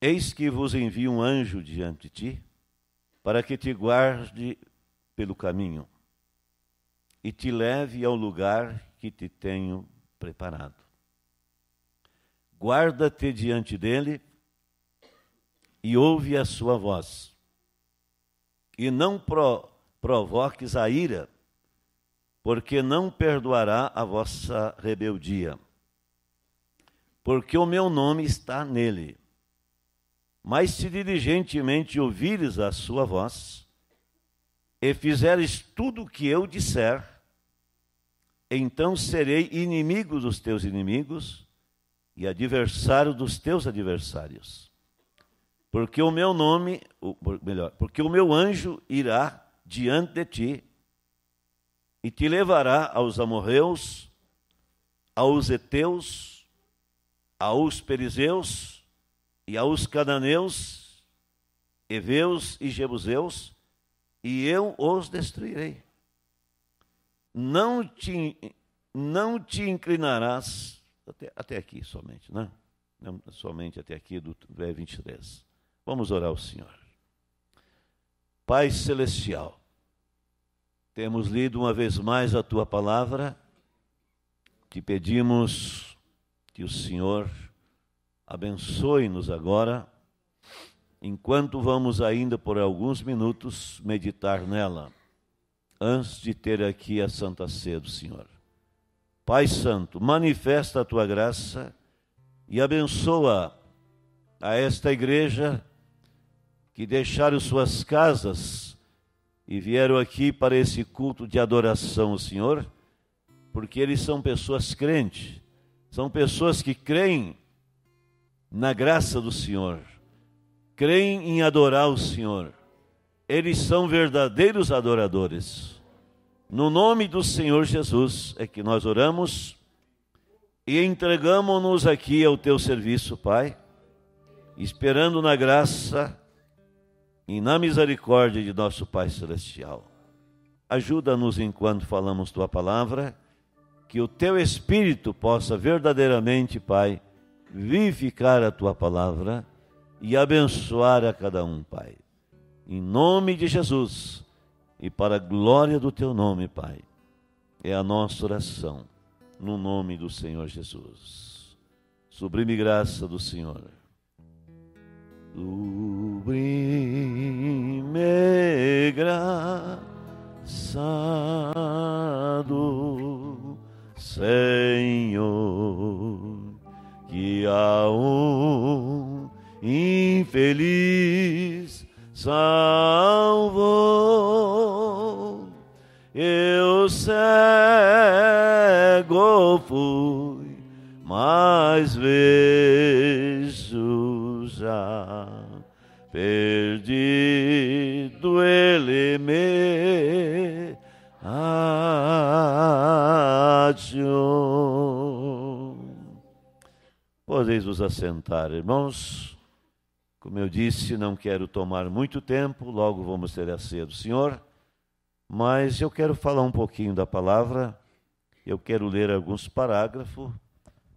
Eis que vos envio um anjo diante de ti, para que te guarde pelo caminho e te leve ao lugar que te tenho preparado. Guarda-te diante dele e ouve a sua voz. E não pro, provoques a ira, porque não perdoará a vossa rebeldia. Porque o meu nome está nele mas se diligentemente ouvires a sua voz e fizeres tudo o que eu disser, então serei inimigo dos teus inimigos e adversário dos teus adversários. Porque o meu nome, melhor, porque o meu anjo irá diante de ti e te levará aos amorreus, aos heteus, aos perizeus, e aos cananeus, heveus e jebuseus, e eu os destruirei. Não te, não te inclinarás, até, até aqui somente, né? Não, somente até aqui do, do 23. Vamos orar ao Senhor. Pai Celestial, temos lido uma vez mais a tua palavra, te pedimos que o Senhor abençoe-nos agora, enquanto vamos ainda por alguns minutos meditar nela, antes de ter aqui a Santa Ceia do Senhor. Pai Santo, manifesta a tua graça e abençoa a esta igreja que deixaram suas casas e vieram aqui para esse culto de adoração ao Senhor, porque eles são pessoas crentes, são pessoas que creem na graça do Senhor, creem em adorar o Senhor. Eles são verdadeiros adoradores. No nome do Senhor Jesus é que nós oramos e entregamos-nos aqui ao teu serviço, Pai, esperando na graça e na misericórdia de nosso Pai Celestial. Ajuda-nos enquanto falamos tua palavra, que o teu Espírito possa verdadeiramente, Pai, vivificar a tua palavra e abençoar a cada um, Pai. Em nome de Jesus e para a glória do teu nome, Pai. É a nossa oração, no nome do Senhor Jesus. Sublime graça do Senhor. Sublime graça do Senhor que a um infeliz salvou. Eu cego fui, mas vejo já. Perdido ele me achou. Podeis vos assentar, irmãos. Como eu disse, não quero tomar muito tempo, logo vamos ter a ceia do Senhor, mas eu quero falar um pouquinho da palavra, eu quero ler alguns parágrafos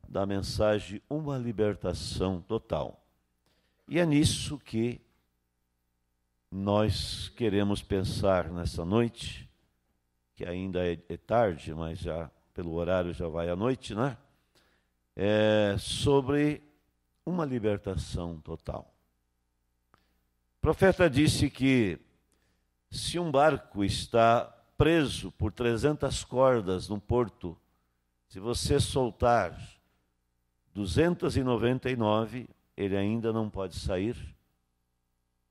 da mensagem Uma Libertação Total. E é nisso que nós queremos pensar nessa noite, que ainda é, é tarde, mas já pelo horário já vai à noite, né? é, sobre uma libertação total. O profeta disse que se um barco está preso por 300 cordas no porto, se você soltar 299, ele ainda não pode sair,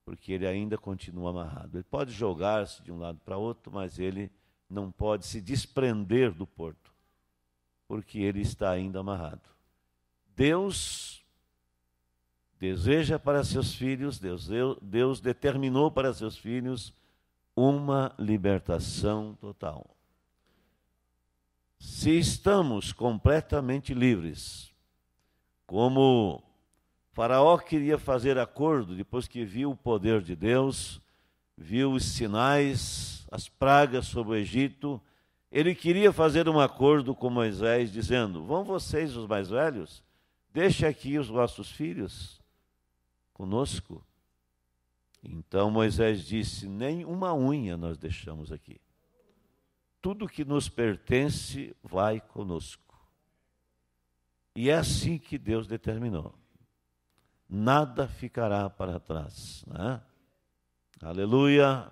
porque ele ainda continua amarrado. Ele pode jogar-se de um lado para outro, mas ele não pode se desprender do porto, porque ele está ainda amarrado. Deus deseja para seus filhos, Deus, Deus determinou para seus filhos uma libertação total. Se estamos completamente livres, como Faraó queria fazer acordo depois que viu o poder de Deus, viu os sinais, as pragas sobre o Egito, ele queria fazer um acordo com Moisés, dizendo: Vão vocês, os mais velhos, Deixe aqui os vossos filhos conosco. Então Moisés disse: Nem uma unha nós deixamos aqui. Tudo que nos pertence vai conosco. E é assim que Deus determinou. Nada ficará para trás. Né? Aleluia!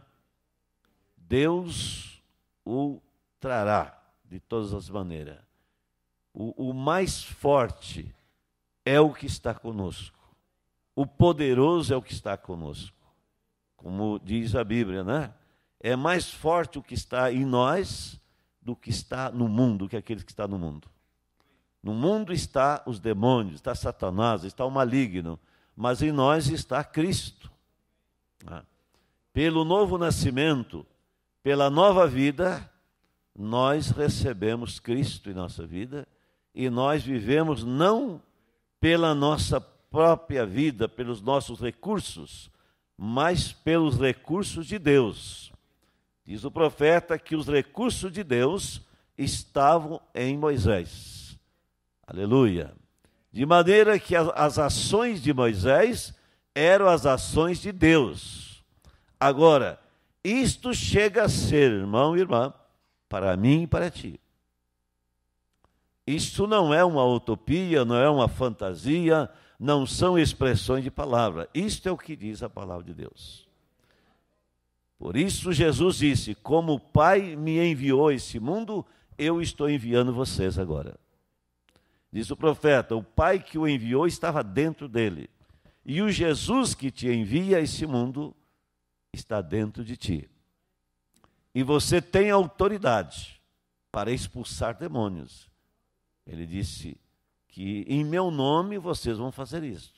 Deus o trará de todas as maneiras. O, o mais forte é o que está conosco. O poderoso é o que está conosco. Como diz a Bíblia, né? É mais forte o que está em nós do que está no mundo, que aquele que está no mundo. No mundo está os demônios, está Satanás, está o maligno, mas em nós está Cristo. Ah. Pelo novo nascimento, pela nova vida, nós recebemos Cristo em nossa vida e nós vivemos não pela nossa própria vida, pelos nossos recursos, mas pelos recursos de Deus. Diz o profeta que os recursos de Deus estavam em Moisés. Aleluia. De maneira que as ações de Moisés eram as ações de Deus. Agora, isto chega a ser, irmão e irmã, para mim e para ti. Isto não é uma utopia, não é uma fantasia, não são expressões de palavra. Isto é o que diz a palavra de Deus. Por isso Jesus disse: Como o Pai me enviou esse mundo, eu estou enviando vocês agora. Diz o profeta: O Pai que o enviou estava dentro dele. E o Jesus que te envia a esse mundo está dentro de ti. E você tem autoridade para expulsar demônios ele disse que em meu nome vocês vão fazer isso.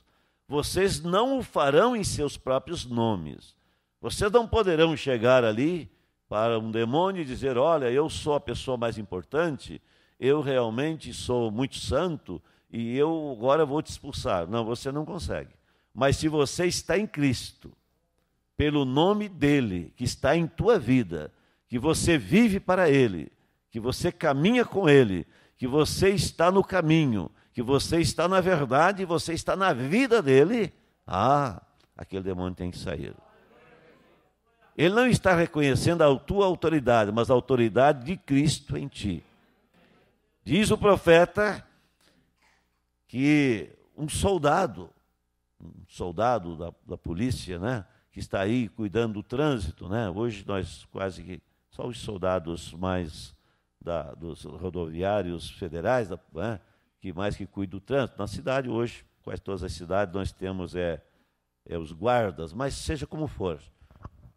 Vocês não o farão em seus próprios nomes. Vocês não poderão chegar ali para um demônio e dizer: Olha, eu sou a pessoa mais importante, eu realmente sou muito santo e eu agora vou te expulsar. Não, você não consegue. Mas se você está em Cristo, pelo nome dele, que está em tua vida, que você vive para ele, que você caminha com ele, que você está no caminho, que você está na verdade, você está na vida dele, ah, aquele demônio tem que sair. Ele não está reconhecendo a tua autoridade, mas a autoridade de Cristo em ti. Diz o profeta que um soldado, um soldado da, da polícia, né, que está aí cuidando do trânsito, né, hoje nós quase que só os soldados mais da, dos rodoviários federais, da, né, que mais que cuida do trânsito. Na cidade hoje, quase todas as cidades, nós temos é, é os guardas, mas seja como for,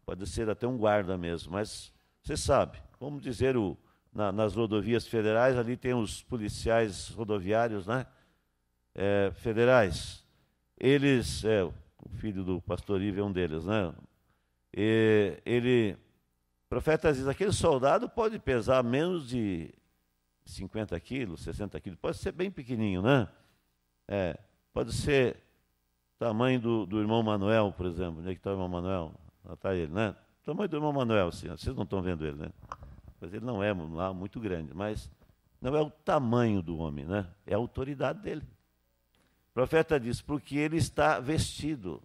pode ser até um guarda mesmo, mas você sabe, vamos dizer, o, na, nas rodovias federais, ali tem os policiais rodoviários né, é, federais. Eles, é, o filho do pastor Ivo é um deles, né? E, ele profeta diz: aquele soldado pode pesar menos de 50 quilos, 60 quilos, pode ser bem pequenininho, né? É, pode ser tamanho do, do irmão Manuel, por exemplo. Onde é que está o irmão Manuel? Lá está ele, né? Tamanho do irmão Manuel, sim. Vocês não estão vendo ele, né? Mas ele não é lá muito grande, mas não é o tamanho do homem, né? É a autoridade dele. O profeta diz, porque ele está vestido.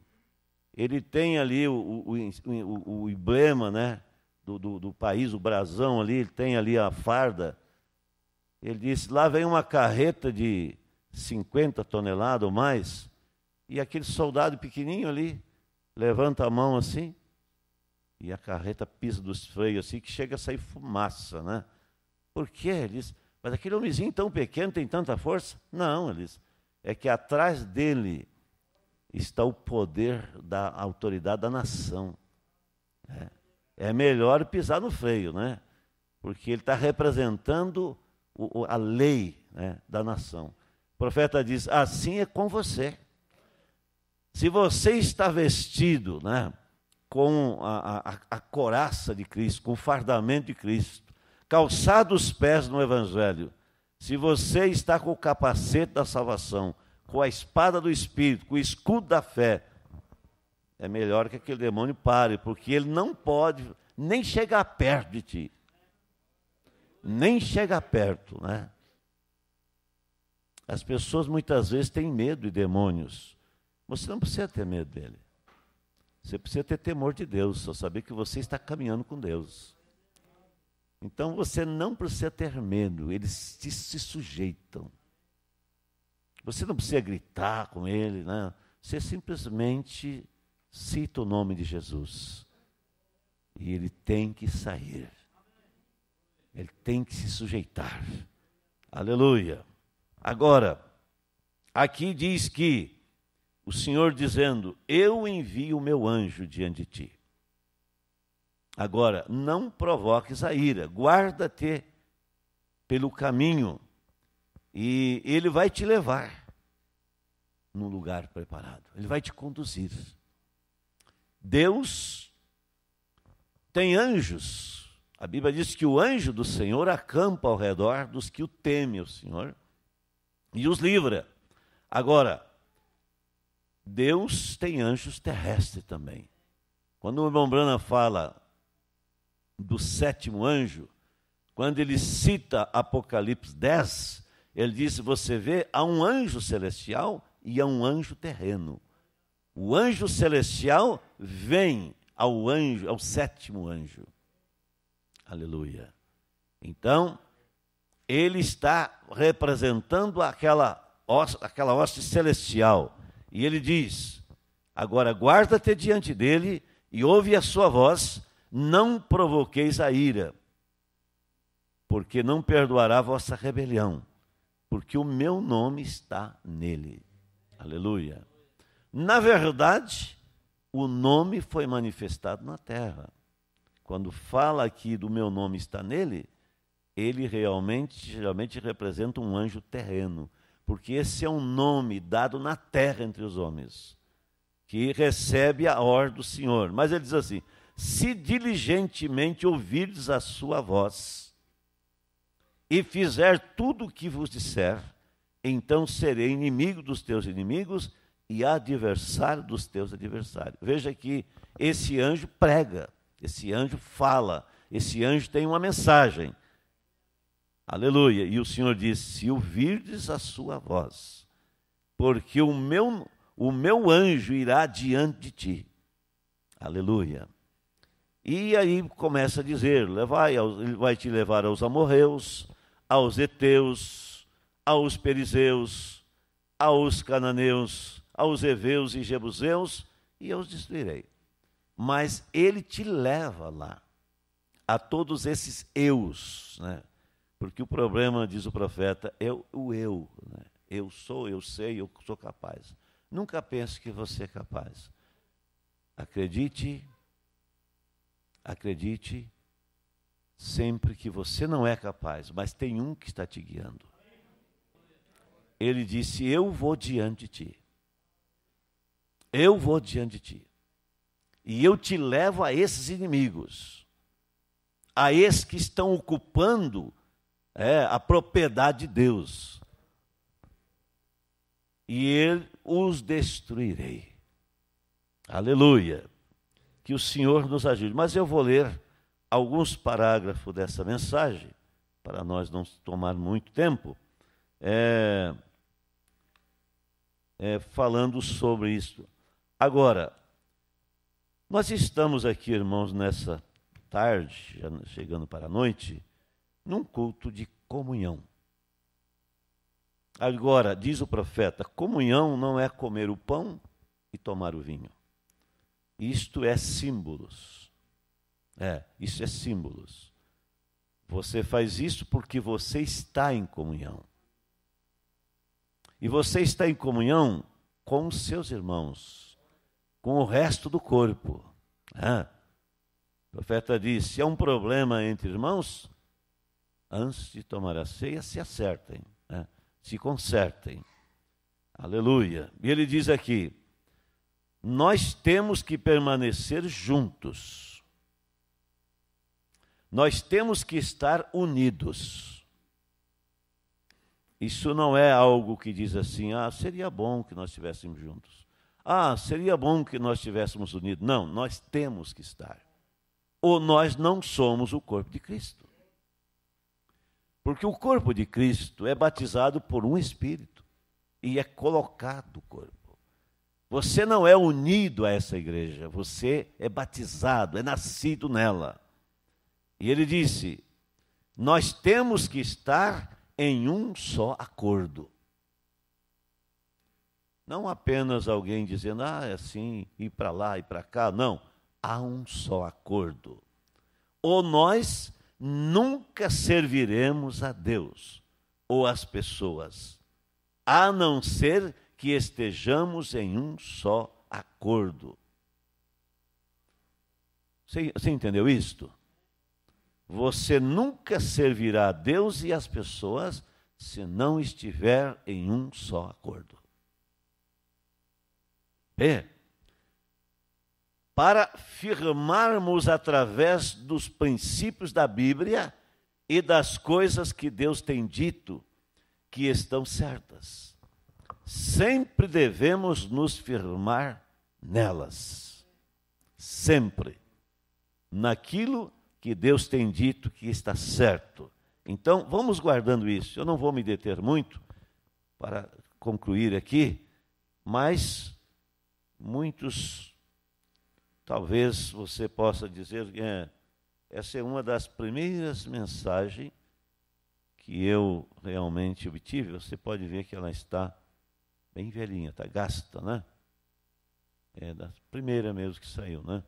Ele tem ali o, o, o, o emblema, né? do, do, do país, o brasão ali, ele tem ali a farda. Ele disse: lá vem uma carreta de 50 toneladas ou mais, e aquele soldado pequenininho ali levanta a mão assim, e a carreta pisa dos freios assim, que chega a sair fumaça, né? Por quê? Ele disse: mas aquele homenzinho tão pequeno tem tanta força? Não, ele disse: é que atrás dele está o poder da autoridade da nação. É é melhor pisar no freio, né? Porque ele está representando o, a lei né, da nação. O profeta diz: assim é com você. Se você está vestido né, com a, a, a coraça de Cristo, com o fardamento de Cristo, calçado os pés no Evangelho, se você está com o capacete da salvação, com a espada do Espírito, com o escudo da fé, é melhor que aquele demônio pare, porque ele não pode nem chegar perto de ti. Nem chegar perto, né? As pessoas muitas vezes têm medo de demônios. Você não precisa ter medo dele. Você precisa ter temor de Deus, só saber que você está caminhando com Deus. Então você não precisa ter medo, eles te, se sujeitam. Você não precisa gritar com ele, né? Você simplesmente cita o nome de Jesus. E ele tem que sair. Ele tem que se sujeitar. Aleluia. Agora, aqui diz que o Senhor dizendo: Eu envio o meu anjo diante de ti. Agora, não provoques a ira, guarda-te pelo caminho, e ele vai te levar num lugar preparado, ele vai te conduzir. Deus tem anjos. A Bíblia diz que o anjo do Senhor acampa ao redor dos que o temem, o Senhor, e os livra. Agora, Deus tem anjos terrestres também. Quando o irmão Brana fala do sétimo anjo, quando ele cita Apocalipse 10, ele diz: Você vê, há um anjo celestial e há um anjo terreno. O anjo celestial vem ao anjo, ao sétimo anjo. Aleluia. Então, ele está representando aquela hoste, aquela hoste celestial. E ele diz: Agora guarda-te diante dele e ouve a sua voz, não provoqueis a ira, porque não perdoará a vossa rebelião, porque o meu nome está nele. Aleluia. Na verdade, o nome foi manifestado na terra. Quando fala aqui do meu nome está nele, ele realmente geralmente representa um anjo terreno, porque esse é um nome dado na terra entre os homens, que recebe a ordem do Senhor. Mas ele diz assim: se diligentemente ouvirdes a sua voz e fizer tudo o que vos disser, então serei inimigo dos teus inimigos e adversário dos teus adversários. Veja que esse anjo prega, esse anjo fala, esse anjo tem uma mensagem. Aleluia. E o Senhor disse: Se ouvirdes a sua voz, porque o meu, o meu anjo irá diante de ti. Aleluia. E aí começa a dizer: levai, ele vai te levar aos amorreus, aos heteus, aos perizeus, aos cananeus, aos heveus e jebuseus, e eu os destruirei. Mas ele te leva lá, a todos esses eus, né? porque o problema, diz o profeta, é o eu. Né? Eu sou, eu sei, eu sou capaz. Nunca pense que você é capaz. Acredite, acredite sempre que você não é capaz, mas tem um que está te guiando. Ele disse: Eu vou diante de ti. Eu vou diante de ti. E eu te levo a esses inimigos, a esses que estão ocupando é, a propriedade de Deus. E eu os destruirei. Aleluia. Que o Senhor nos ajude. Mas eu vou ler alguns parágrafos dessa mensagem, para nós não tomar muito tempo. É, é, falando sobre isso. Agora, nós estamos aqui, irmãos, nessa tarde, chegando para a noite, num culto de comunhão. Agora, diz o profeta, comunhão não é comer o pão e tomar o vinho. Isto é símbolos. É, isso é símbolos. Você faz isso porque você está em comunhão. E você está em comunhão com os seus irmãos com o resto do corpo. Né? o profeta disse: se há um problema entre irmãos, antes de tomar a ceia, se acertem, né? se consertem. Aleluia. E ele diz aqui: nós temos que permanecer juntos. Nós temos que estar unidos. Isso não é algo que diz assim, ah, seria bom que nós estivéssemos juntos ah, seria bom que nós estivéssemos unidos. Não, nós temos que estar. Ou nós não somos o corpo de Cristo. Porque o corpo de Cristo é batizado por um Espírito e é colocado o corpo. Você não é unido a essa igreja, você é batizado, é nascido nela. E ele disse: Nós temos que estar em um só acordo. Não apenas alguém dizendo, ah, é assim, ir para lá e para cá. Não. Há um só acordo. Ou nós nunca serviremos a Deus ou as pessoas, a não ser que estejamos em um só acordo. Você, você entendeu isto? Você nunca servirá a Deus e as pessoas se não estiver em um só acordo é para firmarmos através dos princípios da Bíblia e das coisas que Deus tem dito que estão certas. Sempre devemos nos firmar nelas. Sempre. Naquilo que Deus tem dito que está certo. Então, vamos guardando isso. Eu não vou me deter muito para concluir aqui, mas muitos, talvez você possa dizer, é, essa é uma das primeiras mensagens que eu realmente obtive. Você pode ver que ela está bem velhinha, está gasta, né? É da primeira mesmo que saiu, né?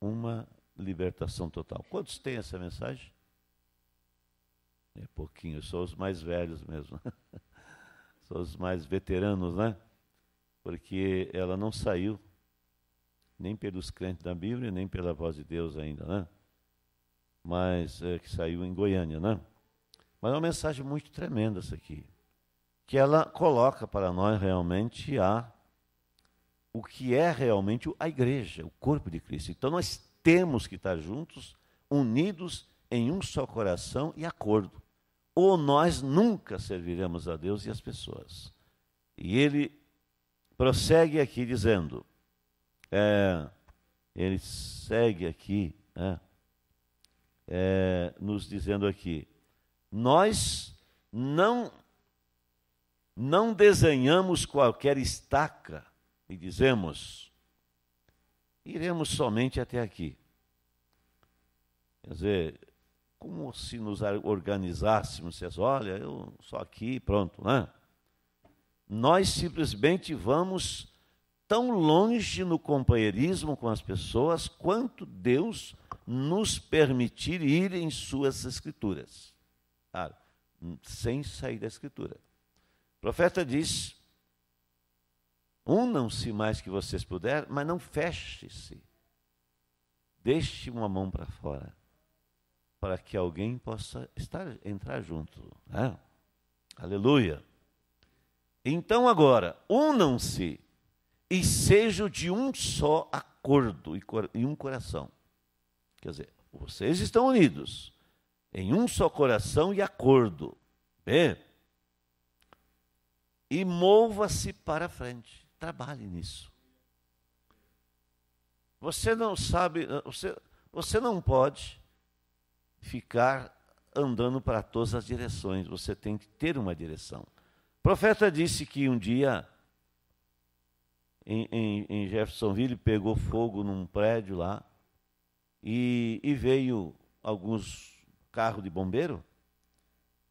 Uma libertação total. Quantos têm essa mensagem? É pouquinho, só os mais velhos mesmo. só os mais veteranos, né? porque ela não saiu nem pelos crentes da Bíblia, nem pela voz de Deus ainda, né? Mas é, que saiu em Goiânia, né? Mas é uma mensagem muito tremenda essa aqui, que ela coloca para nós realmente a o que é realmente a igreja, o corpo de Cristo. Então nós temos que estar juntos, unidos em um só coração e acordo. Ou nós nunca serviremos a Deus e as pessoas. E ele prossegue aqui dizendo, é, ele segue aqui, né, é, nos dizendo aqui, nós não não desenhamos qualquer estaca e dizemos, iremos somente até aqui. Quer dizer, como se nos organizássemos, vocês, olha, eu só aqui, pronto, né? nós simplesmente vamos tão longe no companheirismo com as pessoas quanto Deus nos permitir ir em suas escrituras. Ah, sem sair da escritura. O profeta diz: Unam-se mais que vocês puderem, mas não feche-se. Deixe uma mão para fora, para que alguém possa estar entrar junto. Né? Aleluia. Então agora, unam-se e sejam de um só acordo e um coração. Quer dizer, vocês estão unidos em um só coração e acordo. Bem, e mova-se para frente. Trabalhe nisso. Você não sabe, ah, você, você não pode ficar andando para todas as direções. Você tem que ter uma direção profeta disse que um dia em, em, em Jeffersonville pegou fogo num prédio lá e, e veio alguns carros de bombeiro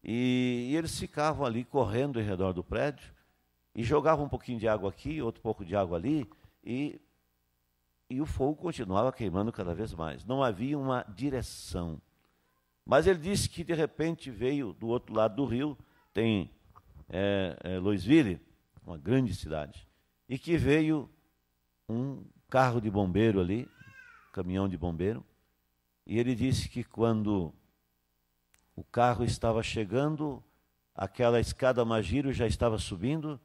e, e eles ficavam ali correndo em redor do prédio e jogavam um pouquinho de água aqui, outro pouco de água ali e e o fogo continuava queimando cada vez mais. Não havia uma direção. Mas ele disse que de repente veio do outro lado do rio, tem é, é, Louisville, uma grande cidade, e que veio um carro de bombeiro ali, caminhão de bombeiro, e ele disse que quando o carro estava chegando, aquela escada Magiro já estava subindo,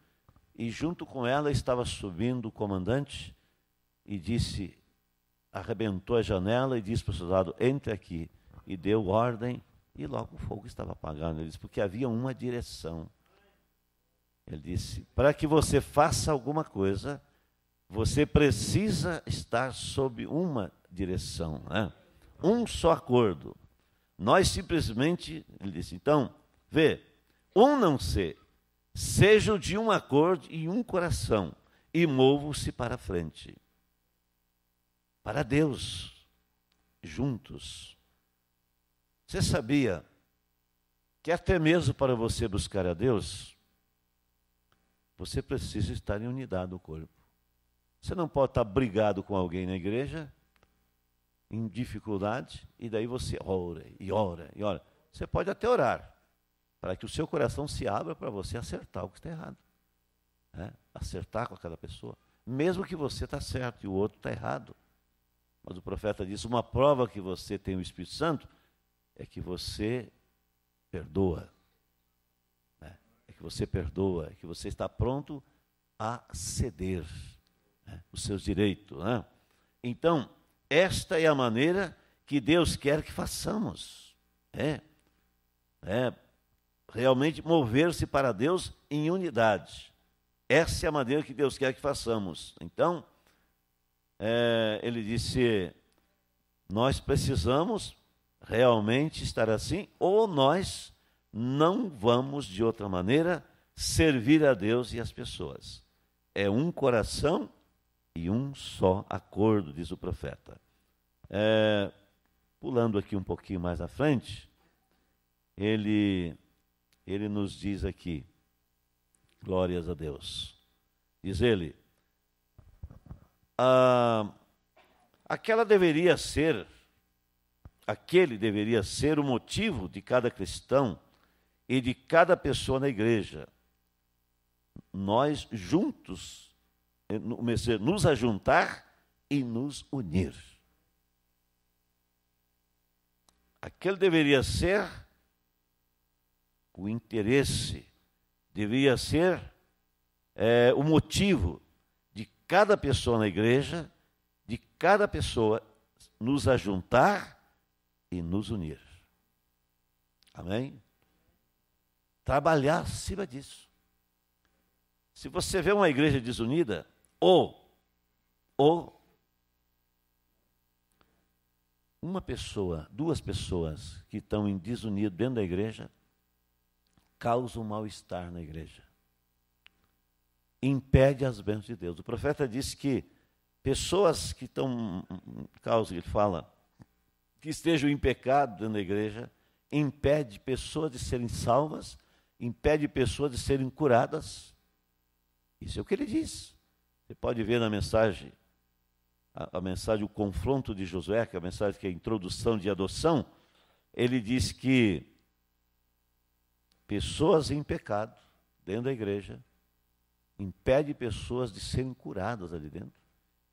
e junto com ela estava subindo o comandante, e disse, arrebentou a janela e disse para o soldado, entre aqui, e deu ordem, e logo o fogo estava apagando. Ele disse, porque havia uma direção. Ele disse: para que você faça alguma coisa, você precisa estar sob uma direção, né? um só acordo. Nós simplesmente, ele disse, então, vê, um não ser, sejam de um acordo e um coração, e movam-se para frente. Para Deus, juntos. Você sabia que até mesmo para você buscar a Deus, você precisa estar em unidade no corpo. Você não pode estar brigado com alguém na igreja, em dificuldade, e daí você ora e ora e ora. Você pode até orar, para que o seu coração se abra para você acertar o que está errado. Né? Acertar com aquela pessoa. Mesmo que você está certo e o outro está errado. Mas o profeta diz: uma prova que você tem o Espírito Santo é que você perdoa que você perdoa, que você está pronto a ceder né, os seus direitos. Né? Então, esta é a maneira que Deus quer que façamos. É, é realmente mover-se para Deus em unidade. Essa é a maneira que Deus quer que façamos. Então, é, ele disse: nós precisamos realmente estar assim, ou nós não vamos, de outra maneira, servir a Deus e as pessoas. É um coração e um só acordo, diz o profeta. É, pulando aqui um pouquinho mais à frente, ele, ele nos diz aqui, glórias a Deus. Diz ele, ah, aquela deveria ser, aquele deveria ser o motivo de cada cristão e de cada pessoa na igreja. Nós juntos, eh, nos ajuntar e nos unir. Aquele deveria ser o interesse, deveria ser é, o motivo de cada pessoa na igreja, de cada pessoa nos ajuntar e nos unir. Amém? trabalhar acima disso. Se você vê uma igreja desunida, ou, ou uma pessoa, duas pessoas que estão em desunido dentro da igreja, causam mal-estar na igreja. Impede as bênçãos de Deus. O profeta disse que pessoas que estão, causa, ele fala, que estejam em pecado dentro da igreja, impede pessoas de serem salvas impede pessoas de serem curadas. Isso é o que ele diz. Você pode ver na mensagem, a, a mensagem, o confronto de Josué, que é a mensagem que é a introdução de adoção, ele diz que pessoas em pecado, dentro da igreja, impede pessoas de serem curadas ali dentro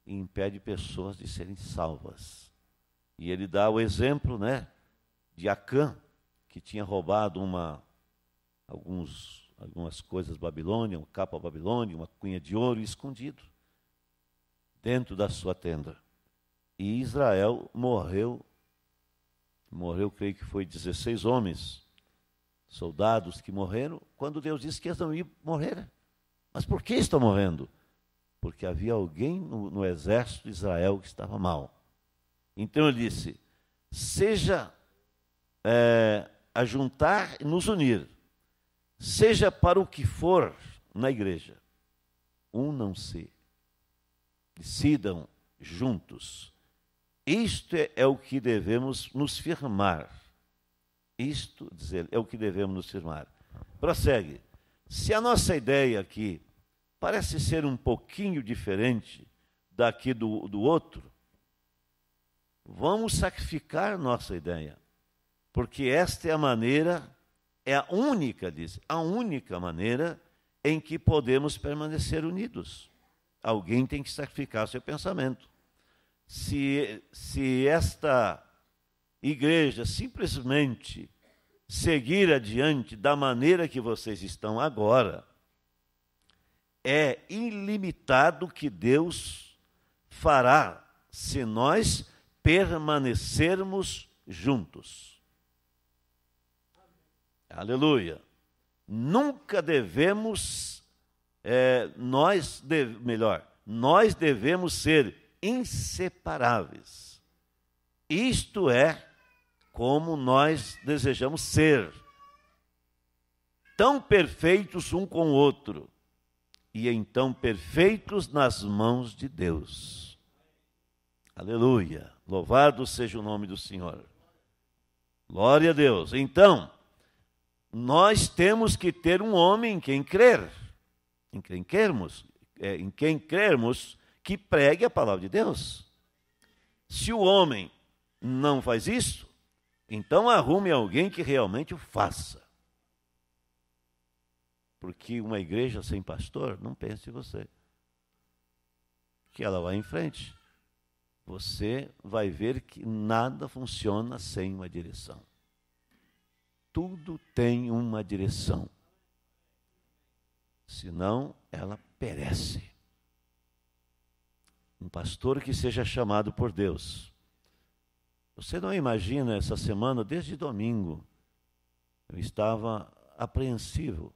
e impede pessoas de serem salvas. E ele dá o exemplo, né, de Acã, que tinha roubado uma alguns, algumas coisas Babilônia, uma capa Babilônia, uma cunha de ouro escondido dentro da sua tenda. E Israel morreu, morreu, creio que foi 16 homens, soldados que morreram, quando Deus disse que eles não iam morrer. Né? Mas por que estão morrendo? Porque havia alguém no, no exército de Israel que estava mal. Então ele disse: seja é, ajuntar e nos unir, seja para o que for na igreja, unam-se, decidam juntos. Isto é, é, o que devemos nos firmar. Isto, diz ele, é o que devemos nos firmar. Prossegue. Se a nossa ideia aqui parece ser um pouquinho diferente daqui do, do outro, vamos sacrificar nossa ideia, porque esta é a maneira é a única, diz, a única maneira em que podemos permanecer unidos. Alguém tem que sacrificar seu pensamento. Se, se esta igreja simplesmente seguir adiante da maneira que vocês estão agora, é ilimitado o que Deus fará se nós permanecermos juntos. Aleluia. Nunca devemos, é, nós, deve, melhor, nós devemos ser inseparáveis. Isto é como nós desejamos ser, tão perfeitos um com o outro, e então perfeitos nas mãos de Deus. Aleluia! Louvado seja o nome do Senhor. Glória a Deus. Então, nós temos que ter um homem em quem crer, em quem crermos, é, em quem crermos que pregue a palavra de Deus. Se o homem não faz isso, então arrume alguém que realmente o faça. Porque uma igreja sem pastor, não pense você, que ela vai em frente. Você vai ver que nada funciona sem uma direção tudo tem uma direção. Senão ela perece. Um pastor que seja chamado por Deus. Você não imagina essa semana, desde domingo, eu estava apreensivo.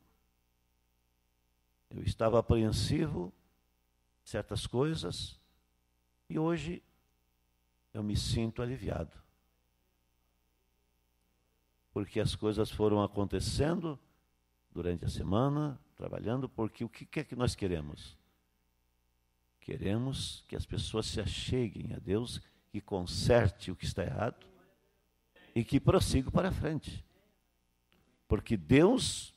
Eu estava apreensivo certas coisas e hoje eu me sinto aliviado porque as coisas foram acontecendo durante a semana, trabalhando, porque o que é que nós queremos? Queremos que as pessoas se acheguem a Deus, que conserte o que está errado e que prossiga para frente. Porque Deus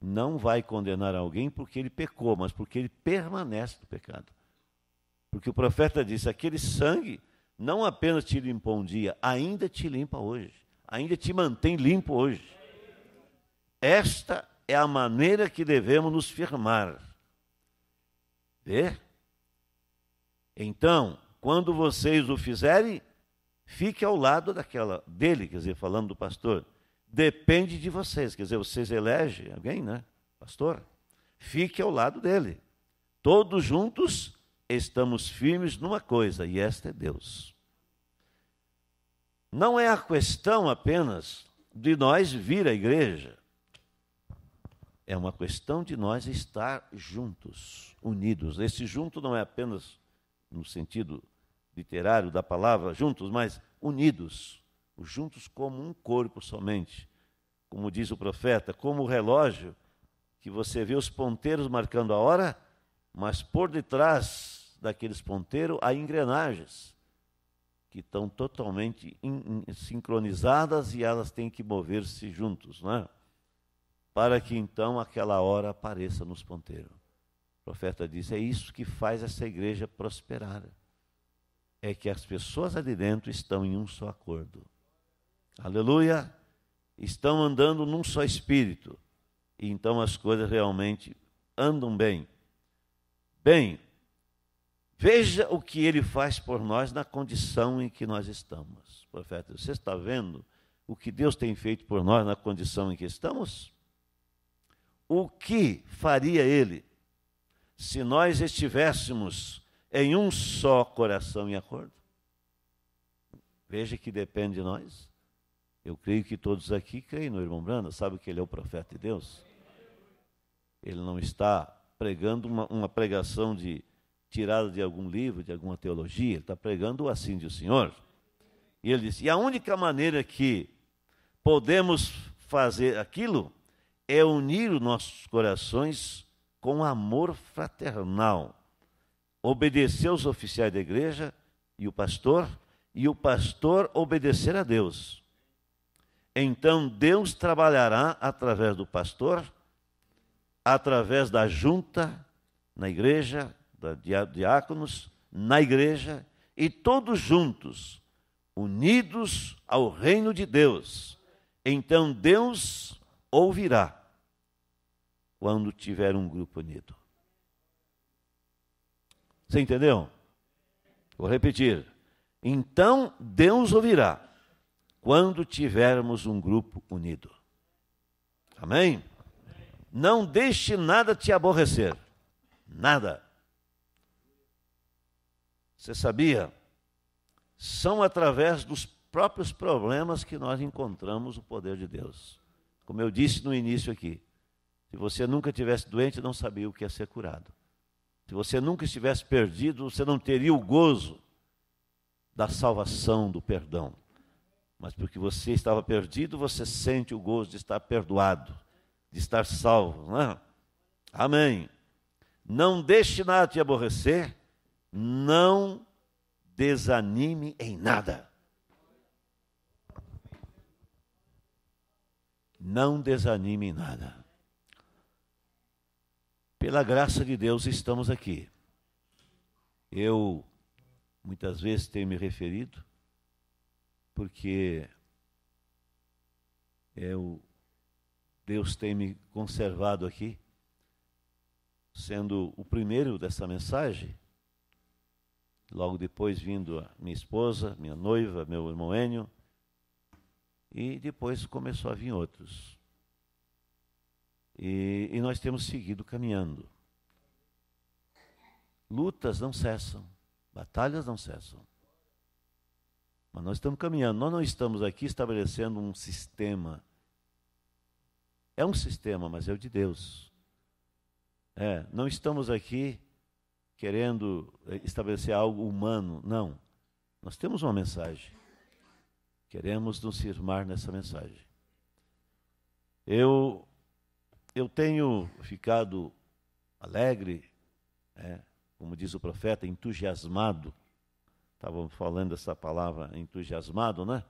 não vai condenar alguém porque ele pecou, mas porque ele permanece no pecado. Porque o profeta disse: aquele sangue não apenas te limpou um dia, ainda te limpa hoje ainda te mantém limpo hoje. Esta é a maneira que devemos nos firmar. Vê? Então, quando vocês o fizerem, fique ao lado daquela dele, quer dizer, falando do pastor. Depende de vocês, quer dizer, vocês elegem alguém, né? Pastor, fique ao lado dele. Todos juntos estamos firmes numa coisa, e esta é Deus não é a questão apenas de nós vir à igreja. É uma questão de nós estar juntos, unidos. Esse junto não é apenas no sentido literário da palavra juntos, mas unidos, juntos como um corpo somente. Como diz o profeta, como o relógio que você vê os ponteiros marcando a hora, mas por detrás daqueles ponteiros há engrenagens que estão totalmente in, in, sincronizadas e elas têm que mover-se juntos, né? para que então aquela hora apareça nos ponteiros. O profeta diz: é isso que faz essa igreja prosperar. É que as pessoas ali dentro estão em um só acordo. Aleluia! Estão andando num só espírito. E então as coisas realmente andam bem. Bem, Veja o que ele faz por nós na condição em que nós estamos. Profeta, você está vendo o que Deus tem feito por nós na condição em que estamos? O que faria ele se nós estivéssemos em um só coração e acordo? Veja que depende de nós. Eu creio que todos aqui creem no irmão Branda, sabe que ele é o profeta de Deus. Ele não está pregando uma, uma pregação de tirado de algum livro, de alguma teologia, está pregando assim de o Senhor. E ele disse: e a única maneira que podemos fazer aquilo é unir os nossos corações com amor fraternal. Obedecer os oficiais da igreja e o pastor, e o pastor obedecer a Deus. Então Deus trabalhará através do pastor, através da junta na igreja, diáconos, na igreja e todos juntos, unidos ao reino de Deus. Então Deus ouvirá quando tiver um grupo unido. Você entendeu? Vou repetir. Então Deus ouvirá quando tivermos um grupo unido. Amém? Não deixe nada te aborrecer. Nada. Você sabia? São através dos próprios problemas que nós encontramos o poder de Deus. Como eu disse no início aqui, se você nunca tivesse doente, não sabia o que é ser curado. Se você nunca estivesse perdido, você não teria o gozo da salvação, do perdão. Mas porque você estava perdido, você sente o gozo de estar perdoado, de estar salvo. Não é? Amém. Não deixe nada te aborrecer, não desanime em nada. Não desanime em nada. Pela graça de Deus estamos aqui. Eu muitas vezes tenho me referido, porque eu, é Deus tem me conservado aqui, sendo o primeiro dessa mensagem, Logo depois vindo minha esposa, minha noiva, meu irmão Enio. E depois começou a vir outros. E, e nós temos seguido caminhando. Lutas não cessam, batalhas não cessam. Mas nós estamos caminhando, nós não estamos aqui estabelecendo um sistema. É um sistema, mas é o de Deus. É, não estamos aqui querendo eh, estabelecer algo humano. Não. Nós temos uma mensagem. Queremos nos firmar nessa mensagem. Eu, eu tenho ficado alegre, é, como diz o profeta, entusiasmado. Estávamos falando essa palavra, entusiasmado, né?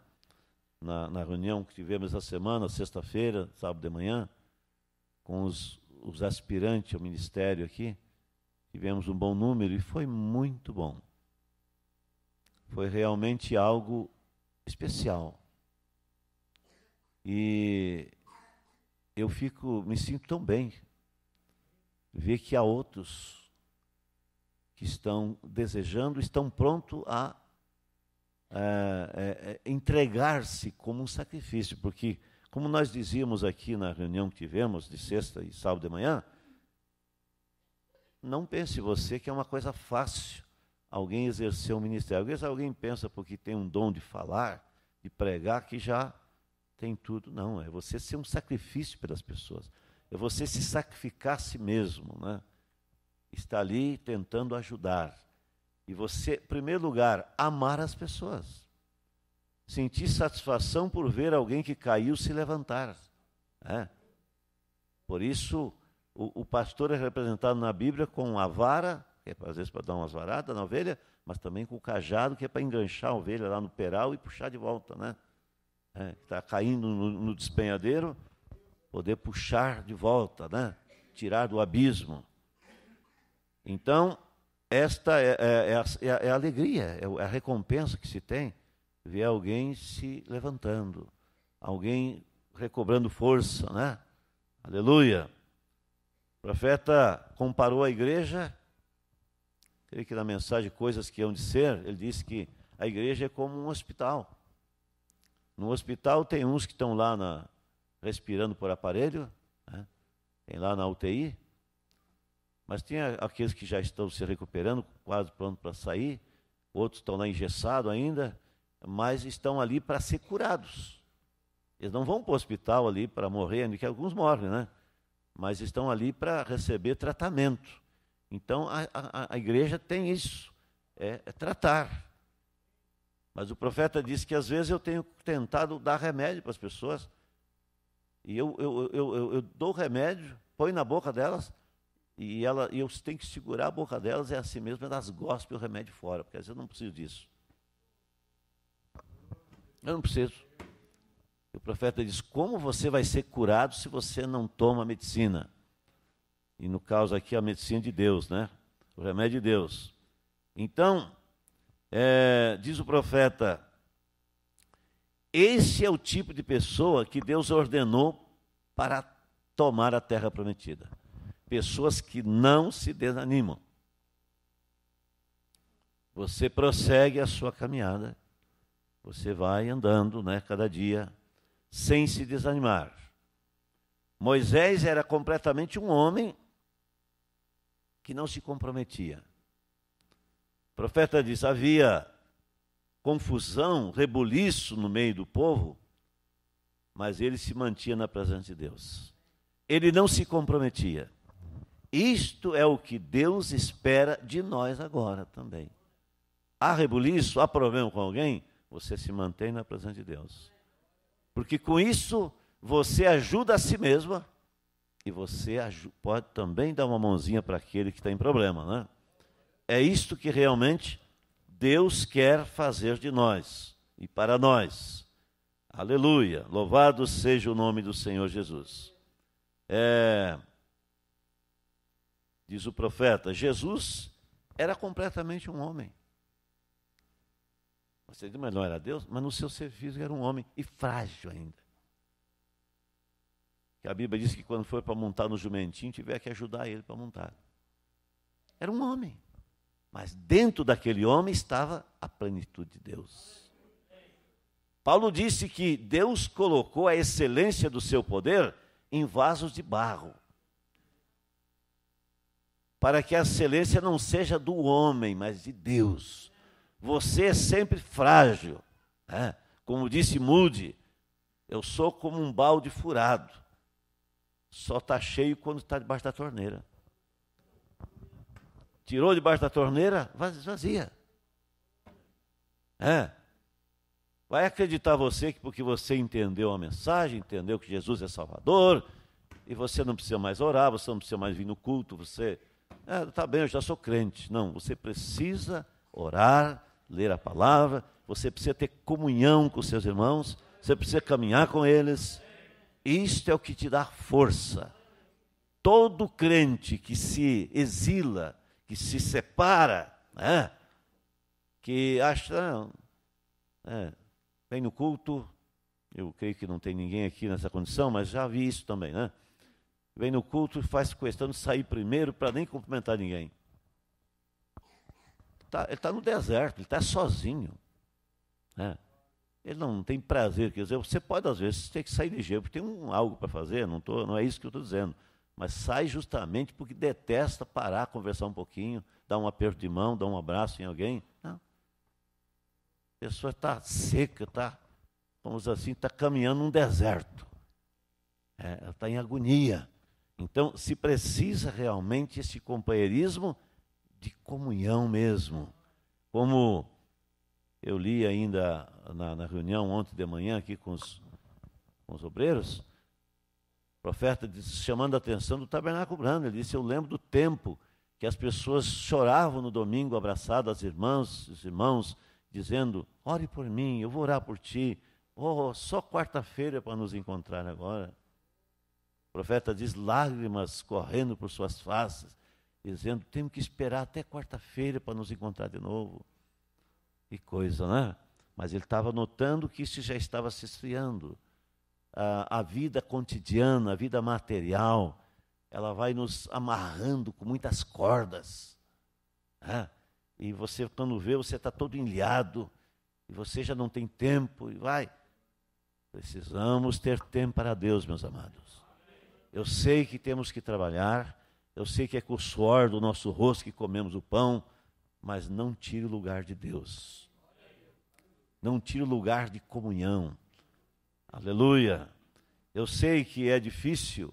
Na, na reunião que tivemos essa semana, sexta-feira, sábado de manhã, com os, os aspirantes ao ministério aqui tivemos um bom número e foi muito bom. Foi realmente algo especial. E eu fico, me sinto tão bem ver que há outros que estão desejando, estão prontos a, a é, é, é, entregar-se como um sacrifício, porque, como nós dizíamos aqui na reunião que tivemos de sexta e sábado de manhã, não pense você que é uma coisa fácil alguém exercer um ministério. Às vezes alguém pensa porque tem um dom de falar, de pregar, que já tem tudo. Não, é você ser um sacrifício pelas pessoas. É você se sacrificar a si mesmo, né? Está ali tentando ajudar. E você, em primeiro lugar, amar as pessoas. Sentir satisfação por ver alguém que caiu se levantar. Né? Por isso, o, o pastor é representado na Bíblia com a vara, que é às vezes para dar umas varadas na ovelha, mas também com o cajado, que é para enganchar a ovelha lá no peral e puxar de volta, né? Está é, tá caindo no, no despenhadeiro, poder puxar de volta, né? Tirar do abismo. Então, esta é, é, é, a, é, a, é alegria, é, é a recompensa que se tem ver alguém se levantando, alguém recobrando força, né? Aleluia! O profeta comparou a igreja, creio que na mensagem Coisas que Hão de Ser, ele disse que a igreja é como um hospital. No hospital tem uns que estão lá na, respirando por aparelho, né? tem lá na UTI, mas tem aqueles que já estão se recuperando, quase pronto para sair, outros estão lá engessados ainda, mas estão ali para ser curados. Eles não vão para o hospital ali para morrer, que alguns morrem, né? mas estão ali para receber tratamento. Então a, a, a igreja tem isso, é, é, tratar. Mas o profeta disse que às vezes eu tenho tentado dar remédio para as pessoas. E eu, eu, eu, eu, eu dou remédio, põe na boca delas, e ela, eu tenho que segurar a boca delas, é assim mesmo, elas é gostam do remédio fora, porque às vezes eu não preciso disso. Eu não preciso. E o profeta diz: Como você vai ser curado se você não toma medicina? E no caso aqui, a medicina de Deus, né? O remédio de Deus. Então, é, diz o profeta: Esse é o tipo de pessoa que Deus ordenou para tomar a terra prometida. Pessoas que não se desanimam. Você prossegue a sua caminhada, você vai andando, né, cada dia sem se desanimar. Moisés era completamente um homem que não se comprometia. O profeta diz: havia confusão, rebuliço no meio do povo, mas ele se mantinha na presença de Deus. Ele não se comprometia. Isto é o que Deus espera de nós agora também. Há rebuliço, há problema com alguém, você se mantém na presença de Deus. Porque com isso você ajuda a si mesma e você pode também dar uma mãozinha para aquele que está em problema, né? É isto que realmente Deus quer fazer de nós e para nós. Aleluia! Louvado seja o nome do Senhor Jesus. É, diz o profeta, Jesus era completamente um homem. Você mas não era Deus? Mas no seu serviço era um homem e frágil ainda. Que a Bíblia diz que quando foi para montar no jumentinho, tiver que ajudar ele para montar. Era um homem. Mas dentro daquele homem estava a plenitude de Deus. Paulo disse que Deus colocou a excelência do seu poder em vasos de barro para que a excelência não seja do homem, mas de Deus. Você é sempre frágil. Né? Como disse Mude, eu sou como um balde furado. Só está cheio quando está debaixo da torneira. Tirou debaixo da torneira, vazia. É. Vai acreditar você que porque você entendeu a mensagem, entendeu que Jesus é Salvador, e você não precisa mais orar, você não precisa mais vir no culto, você. está ah, bem, eu já sou crente. Não, você precisa orar, ler a palavra, você precisa ter comunhão com seus irmãos, você precisa caminhar com eles. Isto é o que te dá força. Todo crente que se exila, que se separa, né, que acha, ah, é, vem no culto, eu creio que não tem ninguém aqui nessa condição, mas já vi isso também, né? Vem no culto e faz questão de sair primeiro para nem cumprimentar ninguém está tá no deserto, ele está sozinho. Né? Ele não, não tem prazer, quer dizer, você pode às vezes ter que sair ligeiro, porque tem um, algo para fazer, não, tô, não é isso que eu estou dizendo. Mas sai justamente porque detesta parar, conversar um pouquinho, dar um aperto de mão, dar um abraço em alguém. Não. A pessoa está seca, está, vamos assim, está caminhando num deserto. É, ela está em agonia. Então, se precisa realmente esse companheirismo de comunhão mesmo. Como eu li ainda na, na reunião ontem de manhã aqui com os, com os obreiros, o profeta disse, chamando a atenção do tabernáculo brando, ele disse, eu lembro do tempo que as pessoas choravam no domingo abraçadas as irmãs, os irmãos, dizendo, ore por mim, eu vou orar por ti, oh, só quarta-feira para nos encontrar agora. O profeta diz, lágrimas correndo por suas faces, dizendo: temos que esperar até quarta-feira para nos encontrar de novo. Que coisa, né? Mas ele estava notando que isso já estava se esfriando. A, a vida cotidiana, a vida material, ela vai nos amarrando com muitas cordas. Né? E você, quando vê, você está todo enliado, e você já não tem tempo, e vai. Precisamos ter tempo para Deus, meus amados. Eu sei que temos que trabalhar, eu sei que é com o suor do nosso rosto que comemos o pão, mas não tire o lugar de Deus. Não tire o lugar de comunhão. Aleluia. Eu sei que é difícil.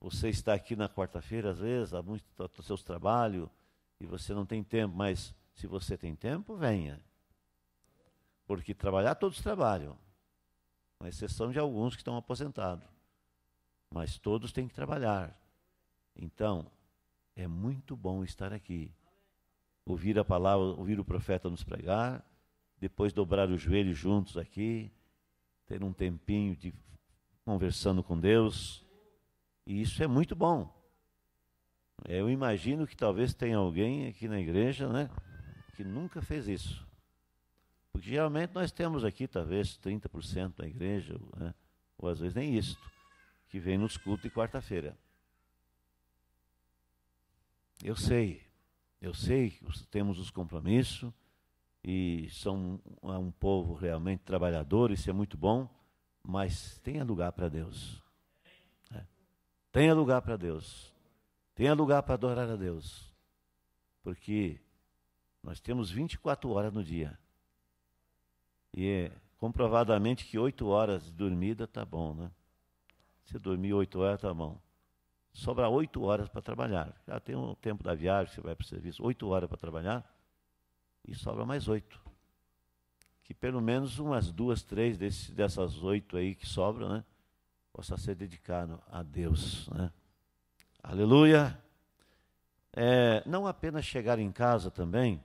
Você está aqui na quarta-feira, às vezes, há muitos seus trabalhos, e você não tem tempo, mas se você tem tempo, venha. Porque trabalhar todos trabalham, com exceção de alguns que estão aposentados. Mas todos têm que trabalhar. Então, é muito bom estar aqui. Ouvir a palavra, ouvir o profeta nos pregar, depois dobrar os joelhos juntos aqui, ter um tempinho de conversando com Deus. E isso é muito bom. Eu imagino que talvez tenha alguém aqui na igreja, né, que nunca fez isso. Porque geralmente nós temos aqui talvez 30% da igreja, né, ou às vezes nem isso, que vem nos cultos de quarta-feira. Eu sei, eu sei que temos os compromissos e são um, é um povo realmente trabalhador, isso é muito bom, mas tenha lugar para Deus. É. Tenha lugar para Deus. Tenha lugar para adorar a Deus. Porque nós temos 24 horas no dia. E é comprovadamente que 8 horas dormida está bom, né? Se dormir 8 horas está bom sobra oito horas para trabalhar. Já tem um tempo da viagem, você vai para o serviço, oito horas para trabalhar, e sobra mais oito. Que pelo menos umas duas, três desse, dessas oito aí que sobram, né, possa ser dedicado a Deus. Né? Aleluia! É, não apenas chegar em casa também,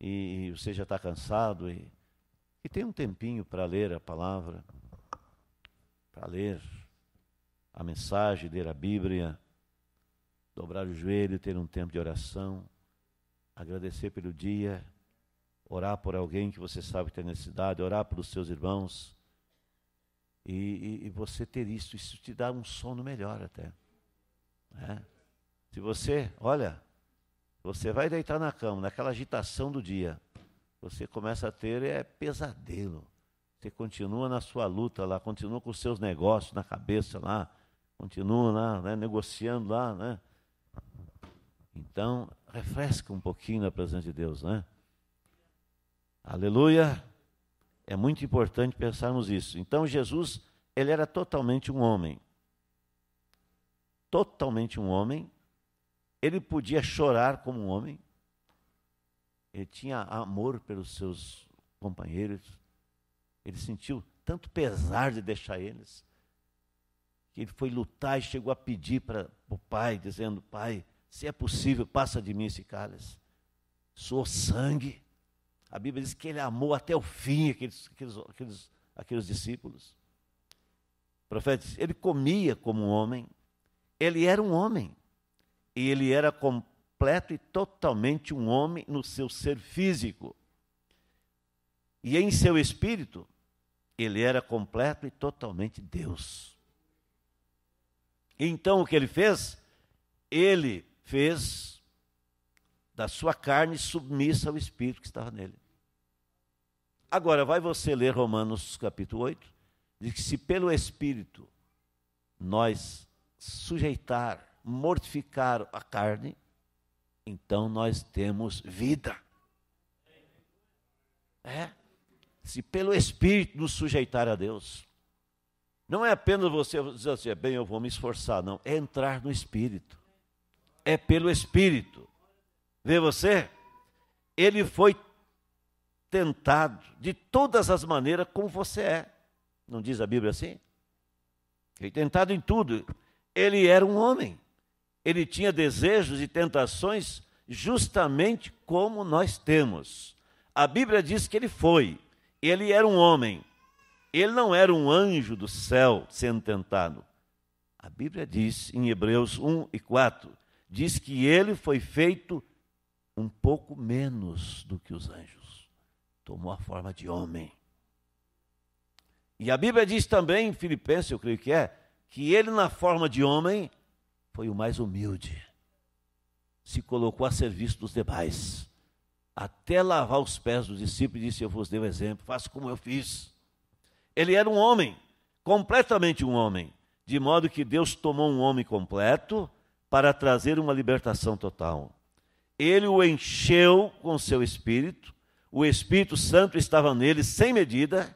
e, você já está cansado, e, e tem um tempinho para ler a palavra, para ler a mensagem, ler a Bíblia, dobrar o joelho, ter um tempo de oração, agradecer pelo dia, orar por alguém que você sabe que tem necessidade, orar pelos seus irmãos. E, e, e você ter isso, isso te dá um sono melhor até. Né? Se você, olha, você vai deitar na cama, naquela agitação do dia, você começa a ter é pesadelo. Você continua na sua luta lá, continua com os seus negócios na cabeça lá, continua lá, né, negociando lá, né? Então, refresca um pouquinho na presença de Deus, né? Aleluia! É muito importante pensarmos isso. Então, Jesus, ele era totalmente um homem. Totalmente um homem. Ele podia chorar como um homem. Ele tinha amor pelos seus companheiros. Ele sentiu tanto pesar de deixar eles ele foi lutar e chegou a pedir para o pai, dizendo: Pai, se é possível, passa de mim esse cálice. Sou sangue. A Bíblia diz que ele amou até o fim aqueles, aqueles, aqueles, aqueles discípulos. O profeta diz: Ele comia como um homem, ele era um homem, e ele era completo e totalmente um homem no seu ser físico. E em seu espírito, ele era completo e totalmente Deus. Então o que ele fez? Ele fez da sua carne submissa ao espírito que estava nele. Agora, vai você ler Romanos capítulo 8, diz que se pelo espírito nós sujeitar, mortificar a carne, então nós temos vida. É. Se pelo espírito nos sujeitar a Deus. Não é apenas você dizer assim, é bem, eu vou me esforçar, não. É entrar no Espírito. É pelo Espírito. Vê você? Ele foi tentado de todas as maneiras como você é. Não diz a Bíblia assim? Foi tentado em tudo. Ele era um homem. Ele tinha desejos e tentações justamente como nós temos. A Bíblia diz que ele foi. Ele era um homem. Ele não era um anjo do céu sendo tentado. A Bíblia diz, em Hebreus 1 e 4, diz que ele foi feito um pouco menos do que os anjos. Tomou a forma de homem. E a Bíblia diz também, em Filipenses, eu creio que é, que ele, na forma de homem, foi o mais humilde. Se colocou a serviço dos demais. Até lavar os pés dos discípulos e disse: Eu vos dei o um exemplo, faça como eu fiz. Ele era um homem, completamente um homem, de modo que Deus tomou um homem completo para trazer uma libertação total. Ele o encheu com seu espírito, o Espírito Santo estava nele sem medida,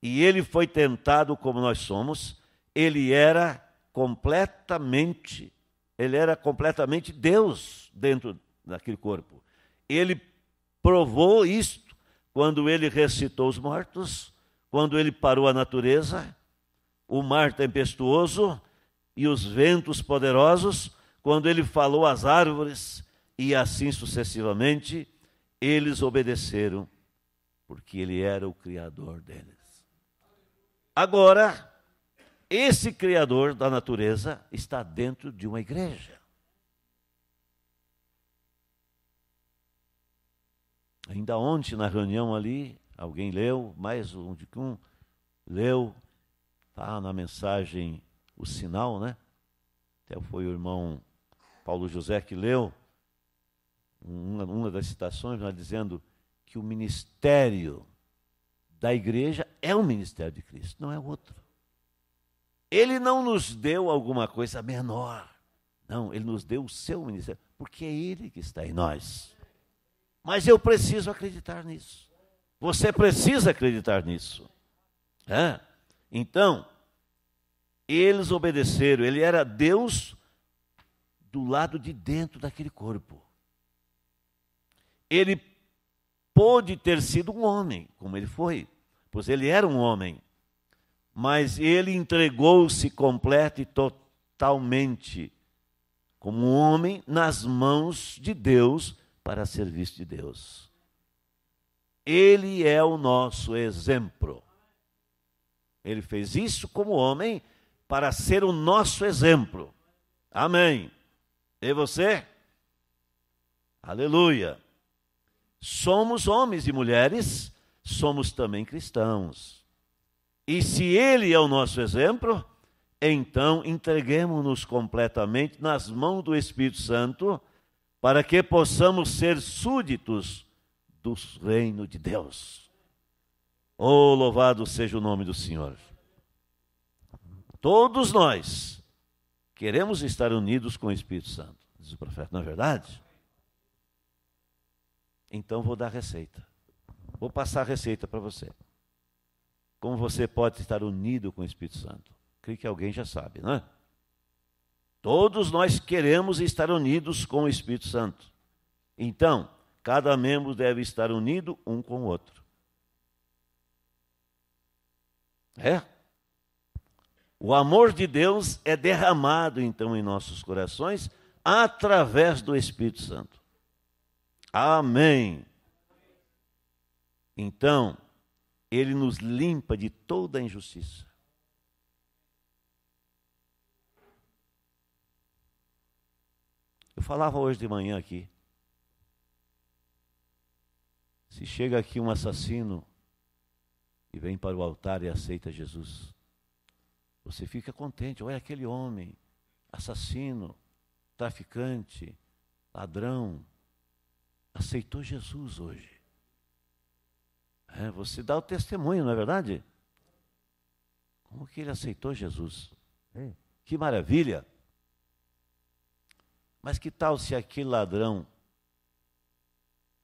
e ele foi tentado como nós somos, ele era completamente, ele era completamente Deus dentro daquele corpo. Ele provou isto quando ele ressuscitou os mortos quando ele parou a natureza, o mar tempestuoso e os ventos poderosos, quando ele falou às árvores, e assim sucessivamente, eles obedeceram, porque ele era o Criador deles. Agora, esse Criador da natureza está dentro de uma igreja. Ainda ontem, na reunião ali, Alguém leu? Mais um de um leu. está na mensagem o sinal, né? Até foi o irmão Paulo José que leu uma, uma das citações, dizendo que o ministério da igreja é o ministério de Cristo, não é outro. Ele não nos deu alguma coisa menor. Não, ele nos deu o seu ministério, porque é ele que está em nós. Mas eu preciso acreditar nisso. Você precisa acreditar nisso. É? Então, eles obedeceram, ele era Deus do lado de dentro daquele corpo. Ele pôde ter sido um homem, como ele foi, pois ele era um homem, mas ele entregou-se completo e totalmente como um homem nas mãos de Deus para serviço de Deus. Ele é o nosso exemplo. Ele fez isso como homem para ser o nosso exemplo. Amém. E você? Aleluia. Somos homens e mulheres, somos também cristãos. E se Ele é o nosso exemplo, então entreguemos-nos completamente nas mãos do Espírito Santo, para que possamos ser súditos do reino de Deus. Oh, louvado seja o nome do Senhor. Todos nós queremos estar unidos com o Espírito Santo, diz o profeta, não é verdade? Então vou dar a receita. Vou passar a receita para você. Como você pode estar unido com o Espírito Santo? Creio que alguém já sabe, não é? Todos nós queremos estar unidos com o Espírito Santo. Então, Cada membro deve estar unido um com o outro. É? O amor de Deus é derramado então em nossos corações através do Espírito Santo. Amém. Então, ele nos limpa de toda a injustiça. Eu falava hoje de manhã aqui. Se chega aqui um assassino e vem para o altar e aceita Jesus, você fica contente. Olha aquele homem, assassino, traficante, ladrão, aceitou Jesus hoje. É, você dá o testemunho, não é verdade? Como que ele aceitou Jesus? É. Que maravilha! Mas que tal se aquele ladrão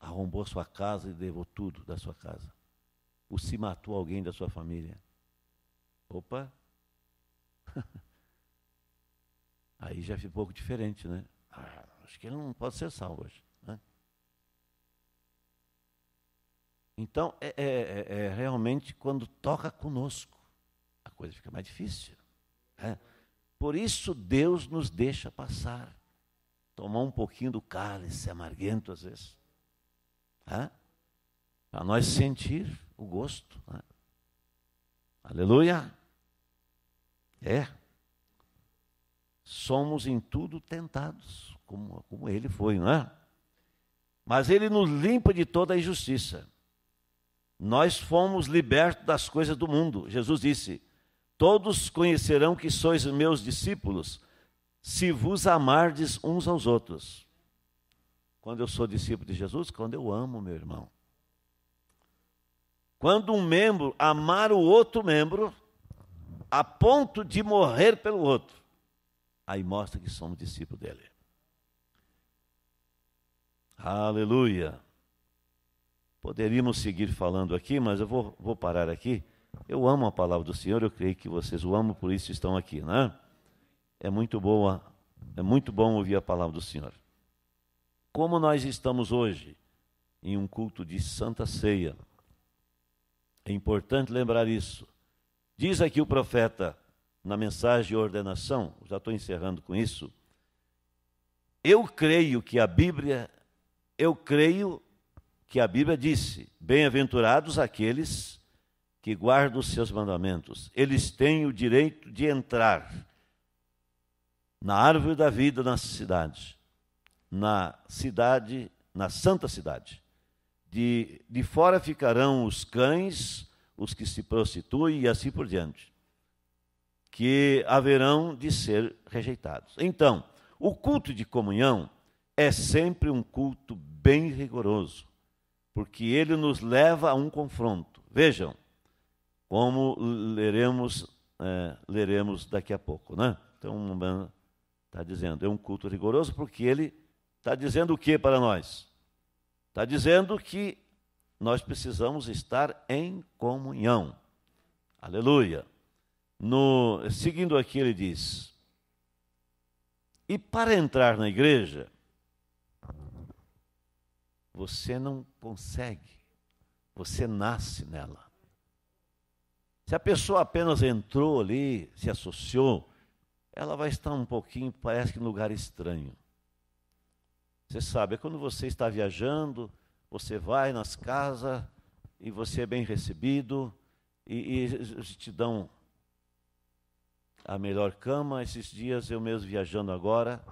arrombou sua casa e levou tudo da sua casa. Ou se matou alguém da sua família. Opa! Aí já fica um pouco diferente, né? Ah, acho que ele não pode ser salvo hoje. Né? Então, é, é, é, é, realmente quando toca conosco, a coisa fica mais difícil. Né? Por isso, Deus nos deixa passar, tomar um pouquinho do cálice amarguento às vezes para nós sentir o gosto. Né? Aleluia! É. Somos em tudo tentados, como, como ele foi, não é? Mas ele nos limpa de toda a injustiça. Nós fomos libertos das coisas do mundo. Jesus disse: Todos conhecerão que sois meus discípulos, se vos amardes uns aos outros quando eu sou discípulo de Jesus? Quando eu amo meu irmão. Quando um membro amar o outro membro a ponto de morrer pelo outro, aí mostra que somos discípulos dele. Aleluia. Poderíamos seguir falando aqui, mas eu vou, vou parar aqui. Eu amo a palavra do Senhor, eu creio que vocês o amam, por isso estão aqui, né? É muito boa, é muito bom ouvir a palavra do Senhor como nós estamos hoje em um culto de Santa Ceia. É importante lembrar isso. Diz aqui o profeta na mensagem de ordenação, já estou encerrando com isso. Eu creio que a Bíblia, eu creio que a Bíblia disse: Bem-aventurados aqueles que guardam os seus mandamentos, eles têm o direito de entrar na árvore da vida na cidade na cidade, na santa cidade. De, de fora ficarão os cães, os que se prostituem e assim por diante, que haverão de ser rejeitados. Então, o culto de comunhão é sempre um culto bem rigoroso, porque ele nos leva a um confronto. Vejam, como leremos, é, leremos daqui a pouco, né? Então, está dizendo, é um culto rigoroso porque ele Está dizendo o que para nós? Está dizendo que nós precisamos estar em comunhão. Aleluia. No, seguindo aqui, ele diz: E para entrar na igreja, você não consegue, você nasce nela. Se a pessoa apenas entrou ali, se associou, ela vai estar um pouquinho, parece que, em lugar estranho. Você sabe, é quando você está viajando, você vai nas casas e você é bem recebido e, e te dão a melhor cama. Esses dias eu mesmo viajando agora,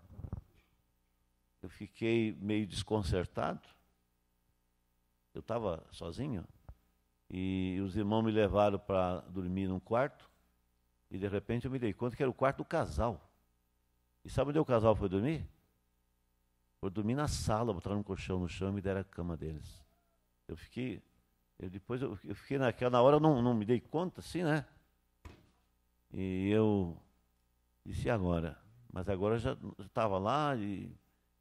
eu fiquei meio desconcertado. Eu estava sozinho e os irmãos me levaram para dormir num quarto e de repente eu me dei conta que era o quarto do casal. E sabe onde o casal foi dormir? Por dormir na sala, botaram um colchão no chão e me deram a cama deles. Eu fiquei. Eu depois eu, eu fiquei naquela na hora, eu não, não me dei conta, assim, né? E eu disse, e agora? Mas agora eu já estava lá e,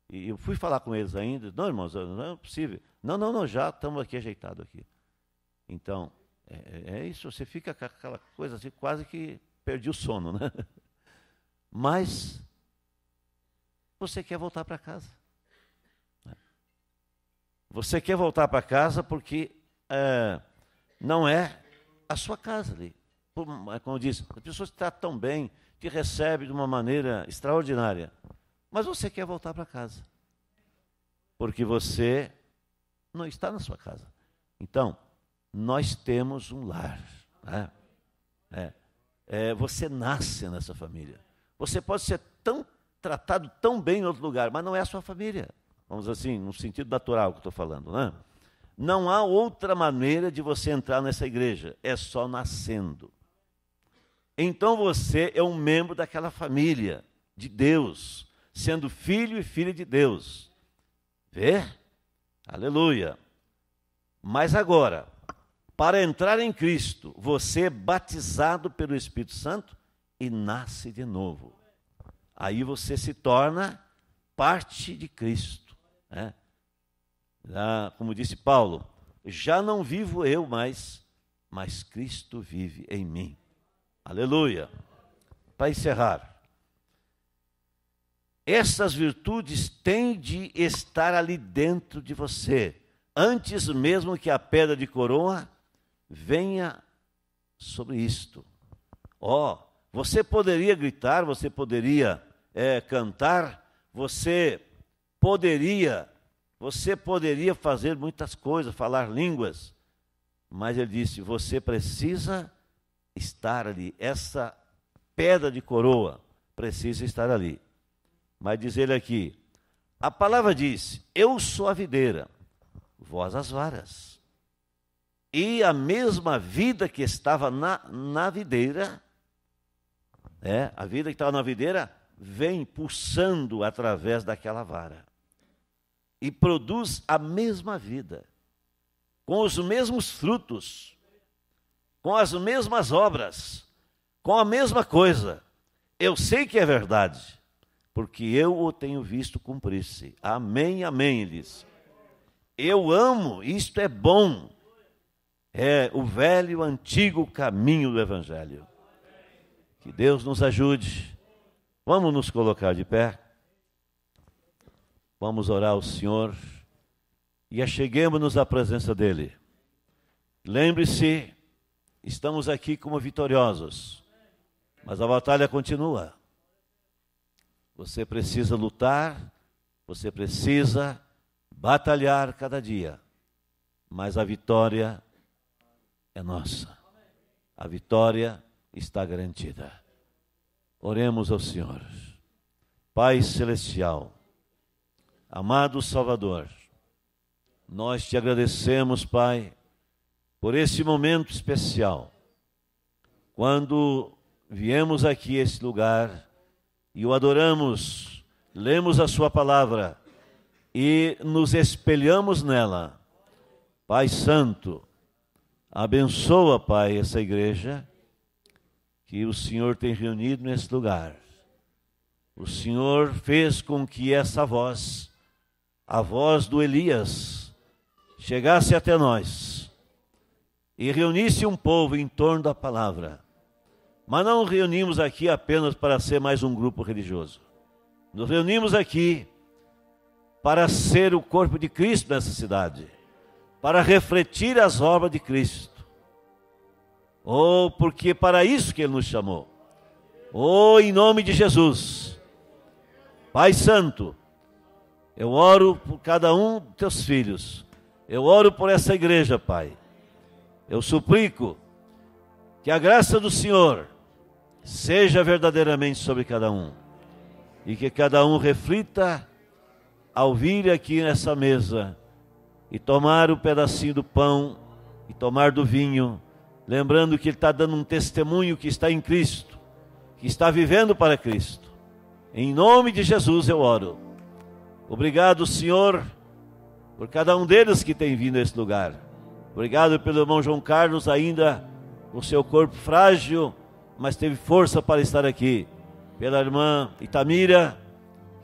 e, eu fui falar com eles ainda. Não, irmãos, não é possível. Não, não, não, já estamos aqui ajeitado aqui. Então, é, é, é isso, você fica com aquela coisa assim, quase que perdi o sono, né? Mas você quer voltar para casa. Você quer voltar para casa porque é, não é a sua casa ali. É, como eu disse, as pessoas te tratam bem, te recebem de uma maneira extraordinária. Mas você quer voltar para casa. Porque você não está na sua casa. Então, nós temos um lar. Né? É, é, você nasce nessa família. Você pode ser tão tratado tão bem em outro lugar, mas não é a sua família vamos assim, no sentido natural que estou falando, né? Não há outra maneira de você entrar nessa igreja, é só nascendo. Então você é um membro daquela família de Deus, sendo filho e filha de Deus. Vê? Aleluia. Mas agora, para entrar em Cristo, você é batizado pelo Espírito Santo e nasce de novo. Aí você se torna parte de Cristo. Né? como disse Paulo, já não vivo eu mais, mas Cristo vive em mim. Aleluia. Para encerrar, essas virtudes têm de estar ali dentro de você, antes mesmo que a pedra de coroa venha sobre isto. Ó, oh, você poderia gritar, você poderia é, cantar, você poderia, você poderia fazer muitas coisas, falar línguas, mas ele disse: você precisa estar ali. Essa pedra de coroa precisa estar ali. Mas diz ele aqui: a palavra diz: Eu sou a videira, vós as varas. E a mesma vida que estava na, na videira, é, a vida que estava na videira, vem pulsando através daquela vara e produz a mesma vida, com os mesmos frutos, com as mesmas obras, com a mesma coisa. Eu sei que é verdade, porque eu o tenho visto cumprir-se. Amém, amém, eles. Eu amo, isto é bom. É o velho, antigo caminho do Evangelho. Que Deus nos ajude. Vamos nos colocar de pé. Vamos orar ao Senhor e acheguemos-nos à presença dEle. Lembre-se, estamos aqui como vitoriosos, mas a batalha continua. Você precisa lutar, você precisa batalhar cada dia, mas a vitória é nossa. A vitória está garantida. Oremos ao Senhor. Pai Celestial, Amado Salvador, nós te agradecemos, Pai, por esse momento especial, quando viemos aqui a esse lugar e o adoramos, lemos a Sua palavra e nos espelhamos nela. Pai Santo, abençoa, Pai, essa igreja que o Senhor tem reunido nesse lugar. O Senhor fez com que essa voz a voz do Elias chegasse até nós e reunisse um povo em torno da palavra. Mas não nos reunimos aqui apenas para ser mais um grupo religioso. Nos reunimos aqui para ser o corpo de Cristo nessa cidade, para refletir as obras de Cristo. Ou oh, porque é para isso que ele nos chamou. Ou oh, em nome de Jesus. Pai santo, eu oro por cada um dos teus filhos. Eu oro por essa igreja, Pai. Eu suplico que a graça do Senhor seja verdadeiramente sobre cada um e que cada um reflita ao vir aqui nessa mesa e tomar o um pedacinho do pão e tomar do vinho, lembrando que ele está dando um testemunho que está em Cristo, que está vivendo para Cristo. Em nome de Jesus eu oro. Obrigado, Senhor, por cada um deles que tem vindo a esse lugar. Obrigado pelo irmão João Carlos, ainda com seu corpo frágil, mas teve força para estar aqui. Pela irmã Itamira,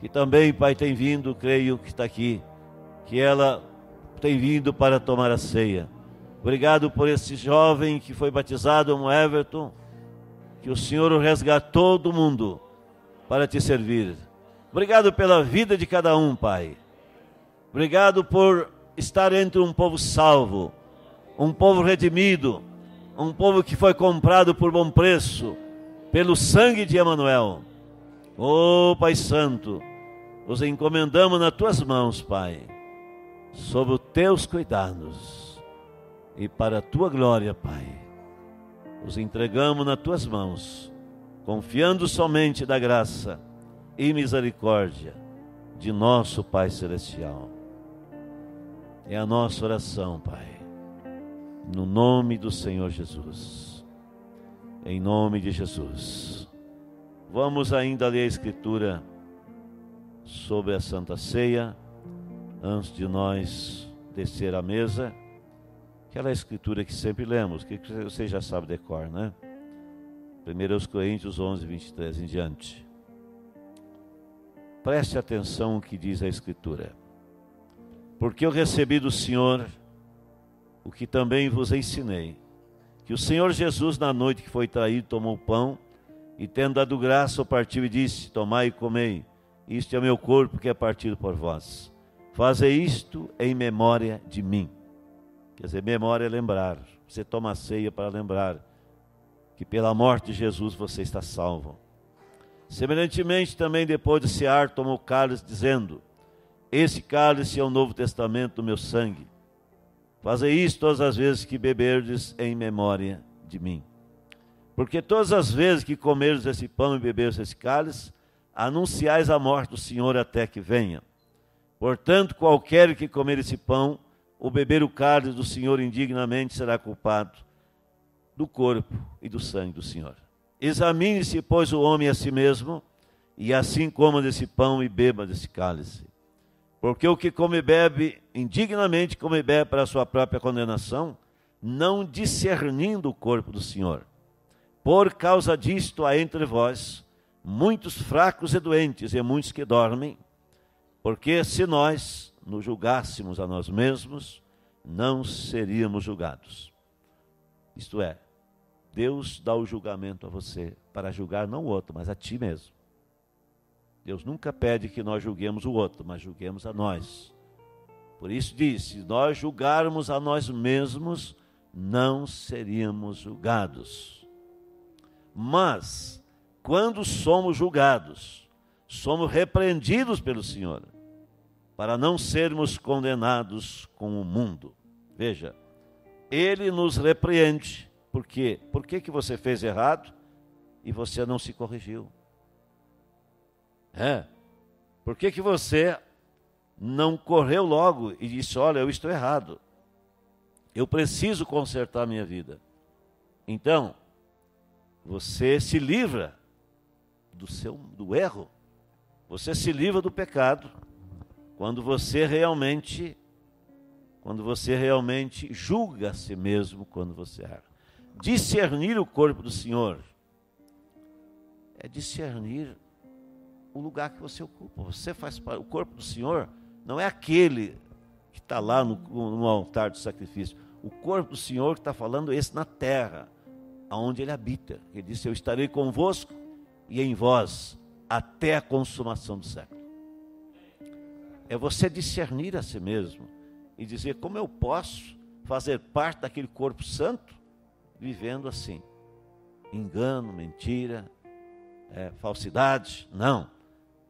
que também, Pai, tem vindo, creio que está aqui, que ela tem vindo para tomar a ceia. Obrigado por esse jovem que foi batizado, como Everton, que o Senhor o resgatou do mundo para te servir. Obrigado pela vida de cada um, Pai. Obrigado por estar entre um povo salvo, um povo redimido, um povo que foi comprado por bom preço, pelo sangue de Emanuel. Ô oh, Pai Santo, os encomendamos nas tuas mãos, Pai, sob os teus cuidados e para a tua glória, Pai. Os entregamos nas tuas mãos, confiando somente da graça e misericórdia de nosso Pai Celestial. É a nossa oração, Pai, no nome do Senhor Jesus. Em nome de Jesus. Vamos ainda ler a Escritura sobre a Santa Ceia, antes de nós descer à mesa. Aquela Escritura que sempre lemos, que você já sabe decor, né? 1 Coríntios 11, 23 em diante. Preste atenção o que diz a Escritura. Porque eu recebi do Senhor o que também vos ensinei: que o Senhor Jesus, na noite que foi traído, tomou o pão e, tendo dado graça, o partiu e disse: Tomai e comei, isto é meu corpo que é partido por vós. Fazei isto em memória de mim. Quer dizer, memória é lembrar. Você toma a ceia para lembrar que pela morte de Jesus você está salvo. Semelhantemente, também depois de cear, tomou cálice, dizendo: Esse cálice é o novo testamento do meu sangue. Fazei isso todas as vezes que beberdes em memória de mim. Porque todas as vezes que comerdes esse pão e beberdes esse cálice, anunciais a morte do Senhor até que venha. Portanto, qualquer que comer esse pão ou beber o cálice do Senhor indignamente será culpado do corpo e do sangue do Senhor. Examine-se, pois, o homem a si mesmo, e assim coma desse pão e beba desse cálice. Porque o que come e bebe, indignamente come e bebe para a sua própria condenação, não discernindo o corpo do Senhor. Por causa disto há entre vós muitos fracos e doentes, e muitos que dormem, porque se nós nos julgássemos a nós mesmos, não seríamos julgados. Isto é, Deus dá o julgamento a você, para julgar não o outro, mas a ti mesmo. Deus nunca pede que nós julguemos o outro, mas julguemos a nós. Por isso diz: se nós julgarmos a nós mesmos, não seríamos julgados. Mas, quando somos julgados, somos repreendidos pelo Senhor, para não sermos condenados com o mundo. Veja, Ele nos repreende por quê? Por que, que você fez errado e você não se corrigiu? É. Por que, que você não correu logo e disse: Olha, eu estou errado. Eu preciso consertar minha vida. Então, você se livra do seu do erro. Você se livra do pecado quando você realmente quando você realmente julga a si mesmo quando você erra discernir o corpo do Senhor é discernir o lugar que você ocupa. Você faz o corpo do Senhor não é aquele que está lá no, no altar do sacrifício. O corpo do Senhor que está falando esse na terra, aonde ele habita. Ele disse: Eu estarei convosco e em vós até a consumação do século. É você discernir a si mesmo e dizer como eu posso fazer parte daquele corpo santo vivendo assim. Engano, mentira, é, falsidade. Não.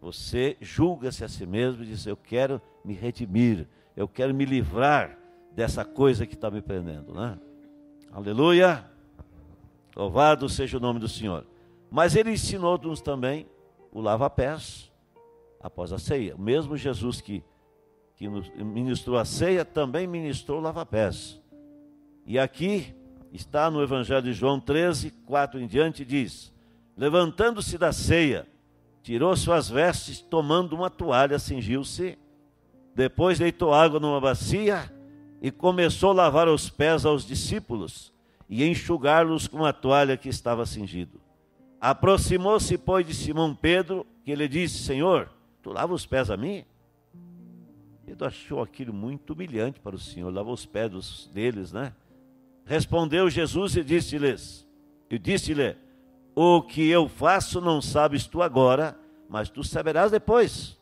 Você julga-se a si mesmo e diz: Eu quero me redimir, eu quero me livrar dessa coisa que está me prendendo. Né? Aleluia! Louvado seja o nome do Senhor. Mas ele ensinou-nos também o lava-pés após a ceia. O mesmo Jesus que, que ministrou a ceia também ministrou o lava-pés. E aqui está no Evangelho de João 13, 4 em diante, diz: Levantando-se da ceia, tirou suas vestes, tomando uma toalha, cingiu-se. Depois deitou água numa bacia e começou a lavar os pés aos discípulos e enxugá-los com a toalha que estava cingido. Aproximou-se, pois, de Simão Pedro, que lhe disse: Senhor, tu lava os pés a mim? Pedro achou aquilo muito humilhante para o Senhor, lavou os pés deles, né? Respondeu Jesus e disse-lhes: E disse-lhe: O que eu faço não sabes tu agora, mas tu saberás depois.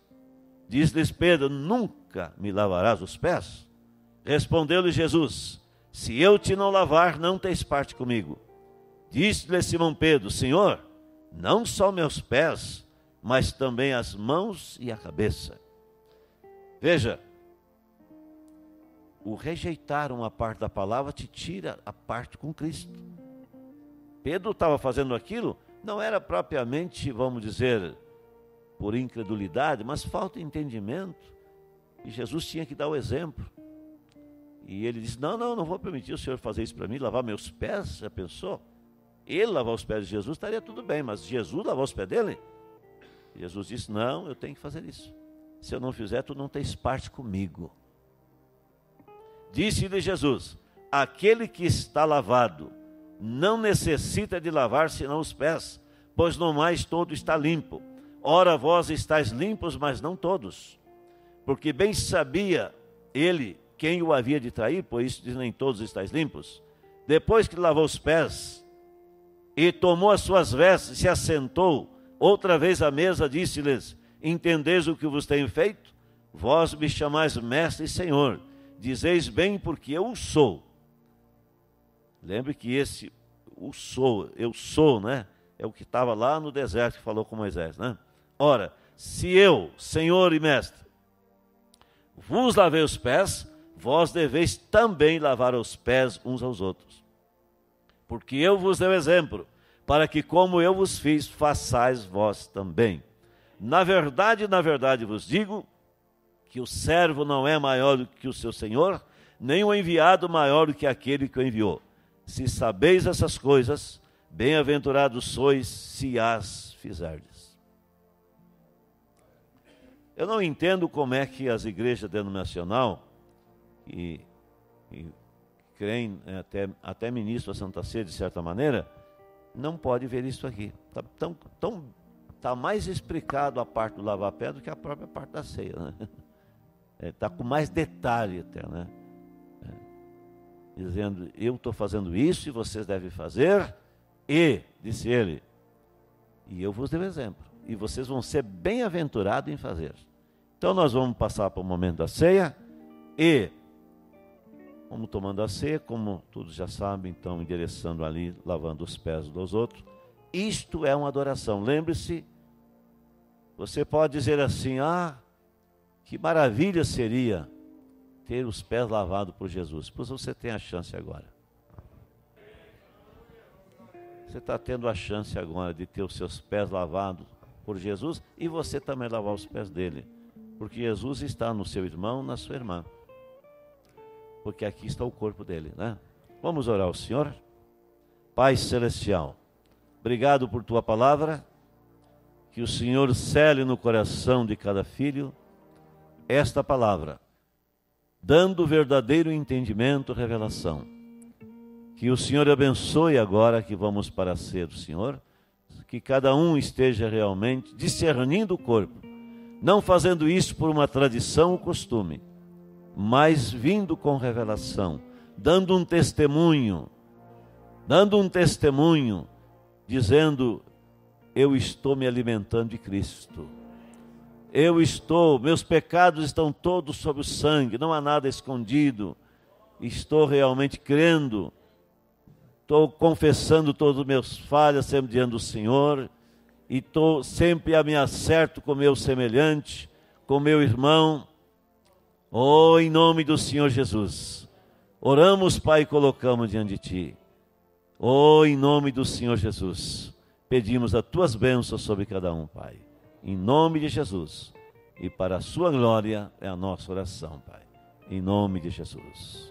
Diz-lhes Pedro: Nunca me lavarás os pés. Respondeu-lhe Jesus: Se eu te não lavar, não tens parte comigo. Disse-lhe Simão Pedro: Senhor, não só meus pés, mas também as mãos e a cabeça. Veja, o rejeitar uma parte da palavra te tira a parte com Cristo. Pedro estava fazendo aquilo, não era propriamente, vamos dizer, por incredulidade, mas falta de entendimento. E Jesus tinha que dar o exemplo. E ele disse: Não, não, não vou permitir o senhor fazer isso para mim, lavar meus pés. Já pensou? Ele lavar os pés de Jesus estaria tudo bem, mas Jesus lavar os pés dele? Jesus disse: Não, eu tenho que fazer isso. Se eu não fizer, tu não tens parte comigo. Disse-lhe Jesus: Aquele que está lavado não necessita de lavar senão os pés, pois no mais todo está limpo. Ora, vós estáis limpos, mas não todos. Porque bem sabia ele quem o havia de trair, por isso diz: Nem todos estáis limpos. Depois que lavou os pés e tomou as suas vestes, se assentou outra vez à mesa, disse-lhes: Entendeis o que vos tenho feito? Vós me chamais mestre e senhor Dizeis bem, porque eu sou. Lembre que esse o sou, eu sou, né? É o que estava lá no deserto que falou com Moisés, né? Ora, se eu, Senhor e Mestre, vos lavei os pés, vós deveis também lavar os pés uns aos outros. Porque eu vos dei exemplo, para que como eu vos fiz, façais vós também. Na verdade, na verdade vos digo que o servo não é maior do que o seu senhor, nem o enviado maior do que aquele que o enviou. Se sabeis essas coisas, bem-aventurados sois se as fizerdes. Eu não entendo como é que as igrejas denominacional, e que creem né, até, até ministro a Santa Sede, de certa maneira, não pode ver isso aqui. Está tão, tão, tá mais explicado a parte do lavar pé do que a própria parte da ceia. Né? está é, tá com mais detalhe até, né? É, dizendo, eu estou fazendo isso e vocês devem fazer, e, disse ele, e eu vos dei exemplo, e vocês vão ser bem-aventurados em fazer. Então nós vamos passar para o momento da ceia, e como tomando a ceia, como todos já sabem, então endereçando ali, lavando os pés dos outros. Isto é uma adoração. Lembre-se, você pode dizer assim: ah, que maravilha seria ter os pés lavados por Jesus. Pois você tem a chance agora. Você está tendo a chance agora de ter os seus pés lavados por Jesus e você também lavar os pés dele. Porque Jesus está no seu irmão, na sua irmã. Porque aqui está o corpo dele, né? Vamos orar ao Senhor. Pai celestial, obrigado por tua palavra. Que o Senhor cele no coração de cada filho esta palavra, dando verdadeiro entendimento, revelação. Que o Senhor abençoe agora que vamos para ser o Senhor, que cada um esteja realmente discernindo o corpo, não fazendo isso por uma tradição ou costume, mas vindo com revelação, dando um testemunho, dando um testemunho, dizendo: Eu estou me alimentando de Cristo eu estou, meus pecados estão todos sob o sangue, não há nada escondido. Estou realmente crendo, estou confessando todos os meus falhas sempre diante do Senhor, e estou sempre a me acerto com meu semelhante, com meu irmão. Oh, em nome do Senhor Jesus, oramos, Pai, e colocamos diante de Ti. Oh, em nome do Senhor Jesus, pedimos as Tuas bênçãos sobre cada um, Pai. Em nome de Jesus. E para a sua glória é a nossa oração, Pai. Em nome de Jesus.